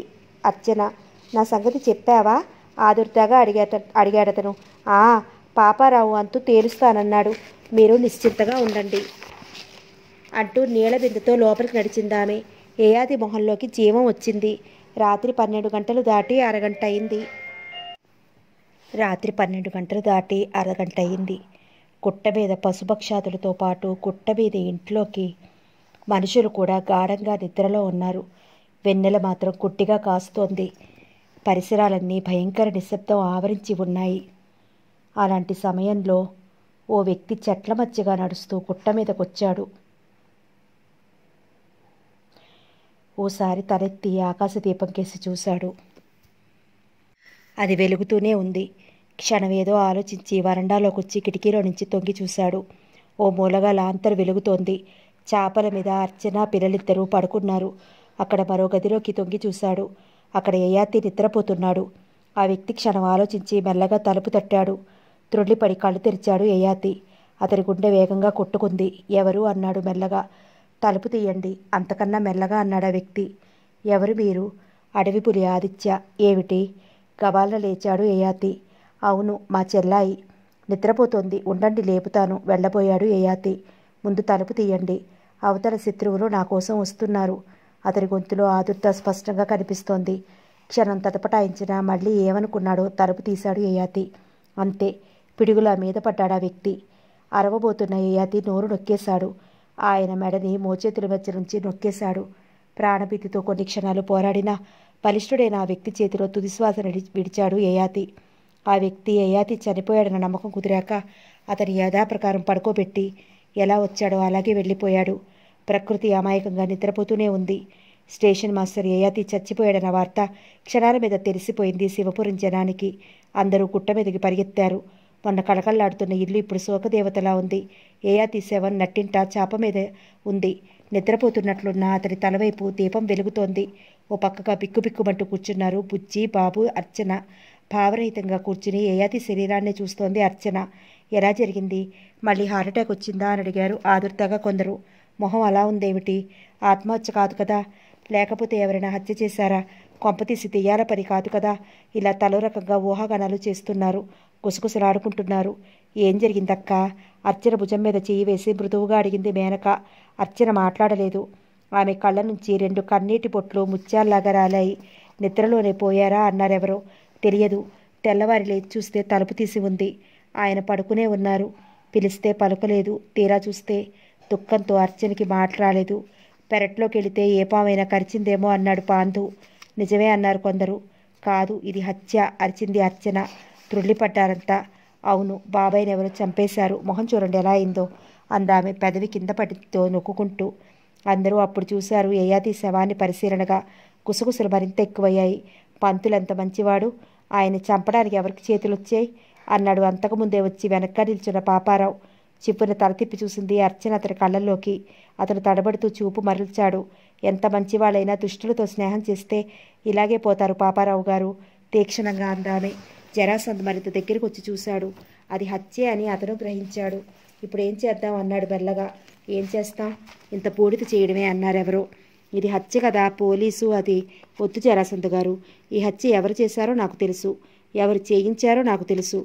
అర్చన నా సంగతి చెప్పావా ఆదుర్దాగా అడిగాట అడిగాడతను ఆ పాపారావు అంతు తేలుస్తానన్నాడు మీరు నిశ్చింతగా ఉండండి అంటూ బిందుతో లోపలికి నడిచిందామె ఏయాది మొహంలోకి జీవం వచ్చింది రాత్రి పన్నెండు గంటలు దాటి అరగంట అయింది రాత్రి పన్నెండు గంటలు దాటి అరగంట అయింది గుట్ట మీద పశుపక్షాదులతో పాటు గుట్ట మీద ఇంట్లోకి మనుషులు కూడా గాఢంగా నిద్రలో ఉన్నారు వెన్నెల మాత్రం కుట్టిగా కాస్తోంది పరిసరాలన్నీ భయంకర నిశ్శబ్దం ఆవరించి ఉన్నాయి అలాంటి సమయంలో ఓ వ్యక్తి చెట్ల మధ్యగా నడుస్తూ కుట్ట మీదకొచ్చాడు ఓసారి తలెత్తి ఆకాశ దీపం కేసి చూశాడు అది వెలుగుతూనే ఉంది క్షణం ఏదో ఆలోచించి వరండాలోకి వచ్చి కిటికీలో నుంచి తొంగి చూశాడు ఓ మూలగా లాంతర్ వెలుగుతోంది చాపల మీద అర్చన పిల్లలిద్దరూ పడుకున్నారు అక్కడ మరో గదిలోకి తొంగి చూశాడు అక్కడ యయాతి నిద్రపోతున్నాడు ఆ వ్యక్తి క్షణం ఆలోచించి మెల్లగా తలుపు తట్టాడు త్రుళ్ళిపడి కళ్ళు తెరిచాడు యయాతి అతని గుండె వేగంగా కొట్టుకుంది ఎవరు అన్నాడు మెల్లగా తలుపు తీయండి అంతకన్నా మెల్లగా అన్నాడు ఆ వ్యక్తి ఎవరు మీరు అడవి పులి ఆదిత్య ఏమిటి గబాల లేచాడు యయాతి అవును మా చెల్లాయి నిద్రపోతోంది ఉండండి లేపుతాను వెళ్ళబోయాడు యయాతి ముందు తలుపు తీయండి అవతల శత్రువులు నా కోసం వస్తున్నారు అతని గొంతులో ఆదుర్త స్పష్టంగా కనిపిస్తోంది క్షణం తటపటాయించినా మళ్ళీ ఏమనుకున్నాడో తలుపు తీశాడు యయాతి అంతే పిడుగుల మీద పడ్డాడా వ్యక్తి అరవబోతున్న ఏయాతి నోరు నొక్కేశాడు ఆయన మెడని మోచేతుల మధ్య నుంచి నొక్కేశాడు ప్రాణభీతితో కొన్ని క్షణాలు పోరాడినా బలిష్ఠుడైన ఆ వ్యక్తి చేతిలో తుదిశ్వాస విడిచాడు ఏయాతి ఆ వ్యక్తి ఏయాతి చనిపోయాడన్న నమ్మకం కుదిరాక అతని యథాప్రకారం పడుకోబెట్టి ఎలా వచ్చాడో అలాగే వెళ్ళిపోయాడు ప్రకృతి అమాయకంగా నిద్రపోతూనే ఉంది స్టేషన్ మాస్టర్ యయాతి చచ్చిపోయాడన్న వార్త క్షణాల మీద తెలిసిపోయింది శివపురం జనానికి అందరూ గుట్ట మీదకి పరిగెత్తారు మొన్న కళకళలాడుతున్న ఇల్లు ఇప్పుడు శోకదేవతలా ఉంది ఏయాతి శవన్ నట్టింట చాప మీద ఉంది నిద్రపోతున్నట్లున్న అతని తలవైపు దీపం వెలుగుతోంది ఓ పక్కగా బిక్కుబిక్కుమంటూ కూర్చున్నారు బుజ్జి బాబు అర్చన భావరహితంగా కూర్చుని ఏయాతి శరీరాన్ని చూస్తోంది అర్చన ఎలా జరిగింది మళ్ళీ హార్ట్అటాక్ వచ్చిందా అని అడిగారు ఆదుర్తగా కొందరు మొహం అలా ఉందేమిటి ఆత్మహత్య కాదు కదా లేకపోతే ఎవరైనా హత్య చేశారా కొంపతీసి తెయ్యాల పని కాదు కదా ఇలా తలో రకంగా ఊహాగానాలు చేస్తున్నారు గుసగుసలాడుకుంటున్నారు ఏం జరిగిందక్క అర్చన భుజం మీద చేయి వేసి మృదువుగా అడిగింది మేనక అర్చన మాట్లాడలేదు ఆమె కళ్ళ నుంచి రెండు కన్నీటి పొట్లు ముత్యాల్లాగా రాలాయి నిద్రలోనే పోయారా అన్నారెవరో తెలియదు తెల్లవారి లేచి చూస్తే తలుపు తీసి ఉంది ఆయన పడుకునే ఉన్నారు పిలిస్తే పలుకలేదు తీరా చూస్తే దుఃఖంతో అర్చనకి మాట రాలేదు పెరట్లోకి వెళితే ఏ పామైనా కరిచిందేమో అన్నాడు పాంధు నిజమే అన్నారు కొందరు కాదు ఇది హత్య అరిచింది అర్చన త్రుళ్ళిపడ్డారంతా అవును బాబాయ్ని ఎవరో చంపేశారు మొహం చూడండి ఎలా అయిందో అందామె పెదవి కింద పడితో నొక్కుంటూ అందరూ అప్పుడు చూశారు యయాతి శవాన్ని పరిశీలనగా గుసగుసలు మరింత ఎక్కువయ్యాయి పంతులు ఎంత మంచివాడు ఆయన చంపడానికి ఎవరికి చేతులు వచ్చాయి అన్నాడు అంతకుముందే వచ్చి వెనక్క నిల్చున్న పాపారావు చిప్పున తల తిప్పి చూసింది అర్చన అతని కళ్ళల్లోకి అతను తడబడుతూ చూపు మరల్చాడు ఎంత మంచివాళ్ళైనా దుష్టులతో స్నేహం చేస్తే ఇలాగే పోతారు పాపారావు గారు తీక్షణంగా అందామే జరాసంద్ మరింత దగ్గరకు వచ్చి చూశాడు అది హత్యే అని అతను గ్రహించాడు ఇప్పుడు ఏం చేద్దాం అన్నాడు మెల్లగా ఏం చేస్తాం ఇంత పూడిత చేయడమే అన్నారెవరో ఇది హత్య కదా పోలీసు అది పొత్తు జరాసంద్ గారు ఈ హత్య ఎవరు చేశారో నాకు తెలుసు ఎవరు చేయించారో నాకు తెలుసు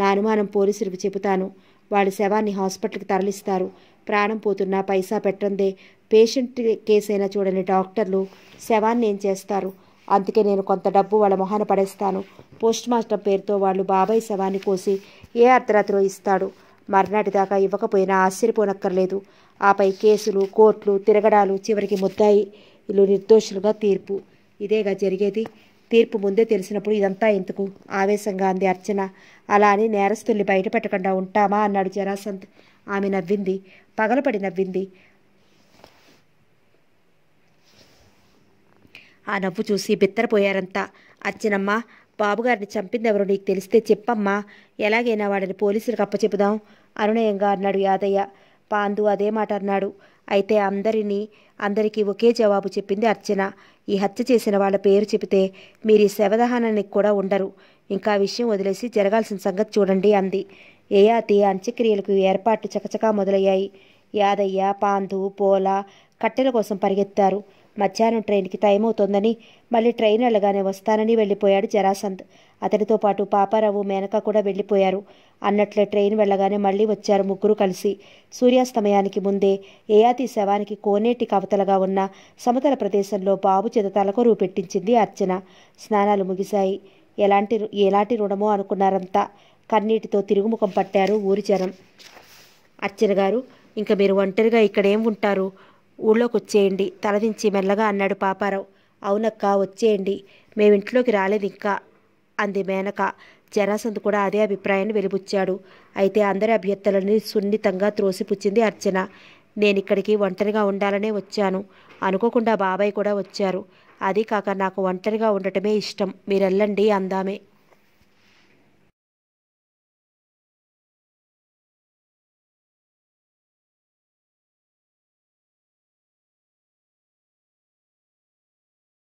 నా అనుమానం పోలీసులకు చెబుతాను వాళ్ళ శవాన్ని హాస్పిటల్కి తరలిస్తారు ప్రాణం పోతున్నా పైసా పెట్టందే పేషెంట్ కేసైనా చూడని డాక్టర్లు శవాన్ని ఏం చేస్తారు అందుకే నేను కొంత డబ్బు వాళ్ళ మొహాన పడేస్తాను పోస్ట్ మాస్టర్ పేరుతో వాళ్ళు బాబాయ్ శవాన్ని కోసి ఏ అర్ధరాత్రిలో ఇస్తాడు మర్నాటి దాకా ఇవ్వకపోయినా ఆశ్చర్యపోనక్కర్లేదు ఆపై కేసులు కోర్టులు తిరగడాలు చివరికి ముద్దాయిలు నిర్దోషులుగా తీర్పు ఇదేగా జరిగేది తీర్పు ముందే తెలిసినప్పుడు ఇదంతా ఎందుకు ఆవేశంగా అంది అర్చన అలా అని నేరస్తుల్ని బయటపెట్టకుండా ఉంటామా అన్నాడు జరాసంత్ ఆమె నవ్వింది పగలపడి నవ్వింది ఆ నవ్వు చూసి బిత్తరపోయారంతా అర్చనమ్మ బాబుగారిని చంపిందెవరో నీకు తెలిస్తే చెప్పమ్మా ఎలాగైనా వాడిని పోలీసులకు అప్పచెపుదాం అనునయంగా అన్నాడు యాదయ్య పాందు అదే మాట అన్నాడు అయితే అందరినీ అందరికీ ఒకే జవాబు చెప్పింది అర్చన ఈ హత్య చేసిన వాళ్ళ పేరు చెబితే మీరు ఈ శవదహనానికి కూడా ఉండరు ఇంకా విషయం వదిలేసి జరగాల్సిన సంగతి చూడండి అంది ఏయాతి అంత్యక్రియలకు ఏర్పాట్లు చకచకా మొదలయ్యాయి యాదయ్య పాంధు పోల కట్టెల కోసం పరిగెత్తారు మధ్యాహ్నం ట్రైన్కి టైం అవుతోందని మళ్ళీ ట్రైన్ వెళ్ళగానే వస్తానని వెళ్ళిపోయాడు జరాసంత్ అతడితో పాటు పాపారావు మేనక కూడా వెళ్ళిపోయారు అన్నట్లే ట్రైన్ వెళ్ళగానే మళ్ళీ వచ్చారు ముగ్గురు కలిసి సూర్యాస్తమయానికి ముందే ఏయాతి శవానికి కోనేటి కవతలగా ఉన్న సమతల ప్రదేశంలో బాబు చిదతలకు రూపెట్టించింది అర్చన స్నానాలు ముగిశాయి ఎలాంటి ఎలాంటి రుణమో అనుకున్నారంతా కన్నీటితో తిరుగుముఖం పట్టారు ఊరి జనం అర్చన గారు ఇంకా మీరు ఒంటరిగా ఇక్కడేం ఉంటారు ఊళ్ళోకి వచ్చేయండి తలదించి మెల్లగా అన్నాడు పాపారావు అవునక్క వచ్చేయండి మేమింట్లోకి రాలేదు ఇంకా అంది మేనక జరాసంద్ కూడా అదే అభిప్రాయాన్ని వెలిబుచ్చాడు అయితే అందరి అభ్యర్థులని సున్నితంగా త్రోసిపుచ్చింది అర్చన నేను ఇక్కడికి ఒంటరిగా ఉండాలనే వచ్చాను అనుకోకుండా బాబాయ్ కూడా వచ్చారు అది కాక నాకు ఒంటరిగా ఉండటమే ఇష్టం మీరెళ్ళండి అందామే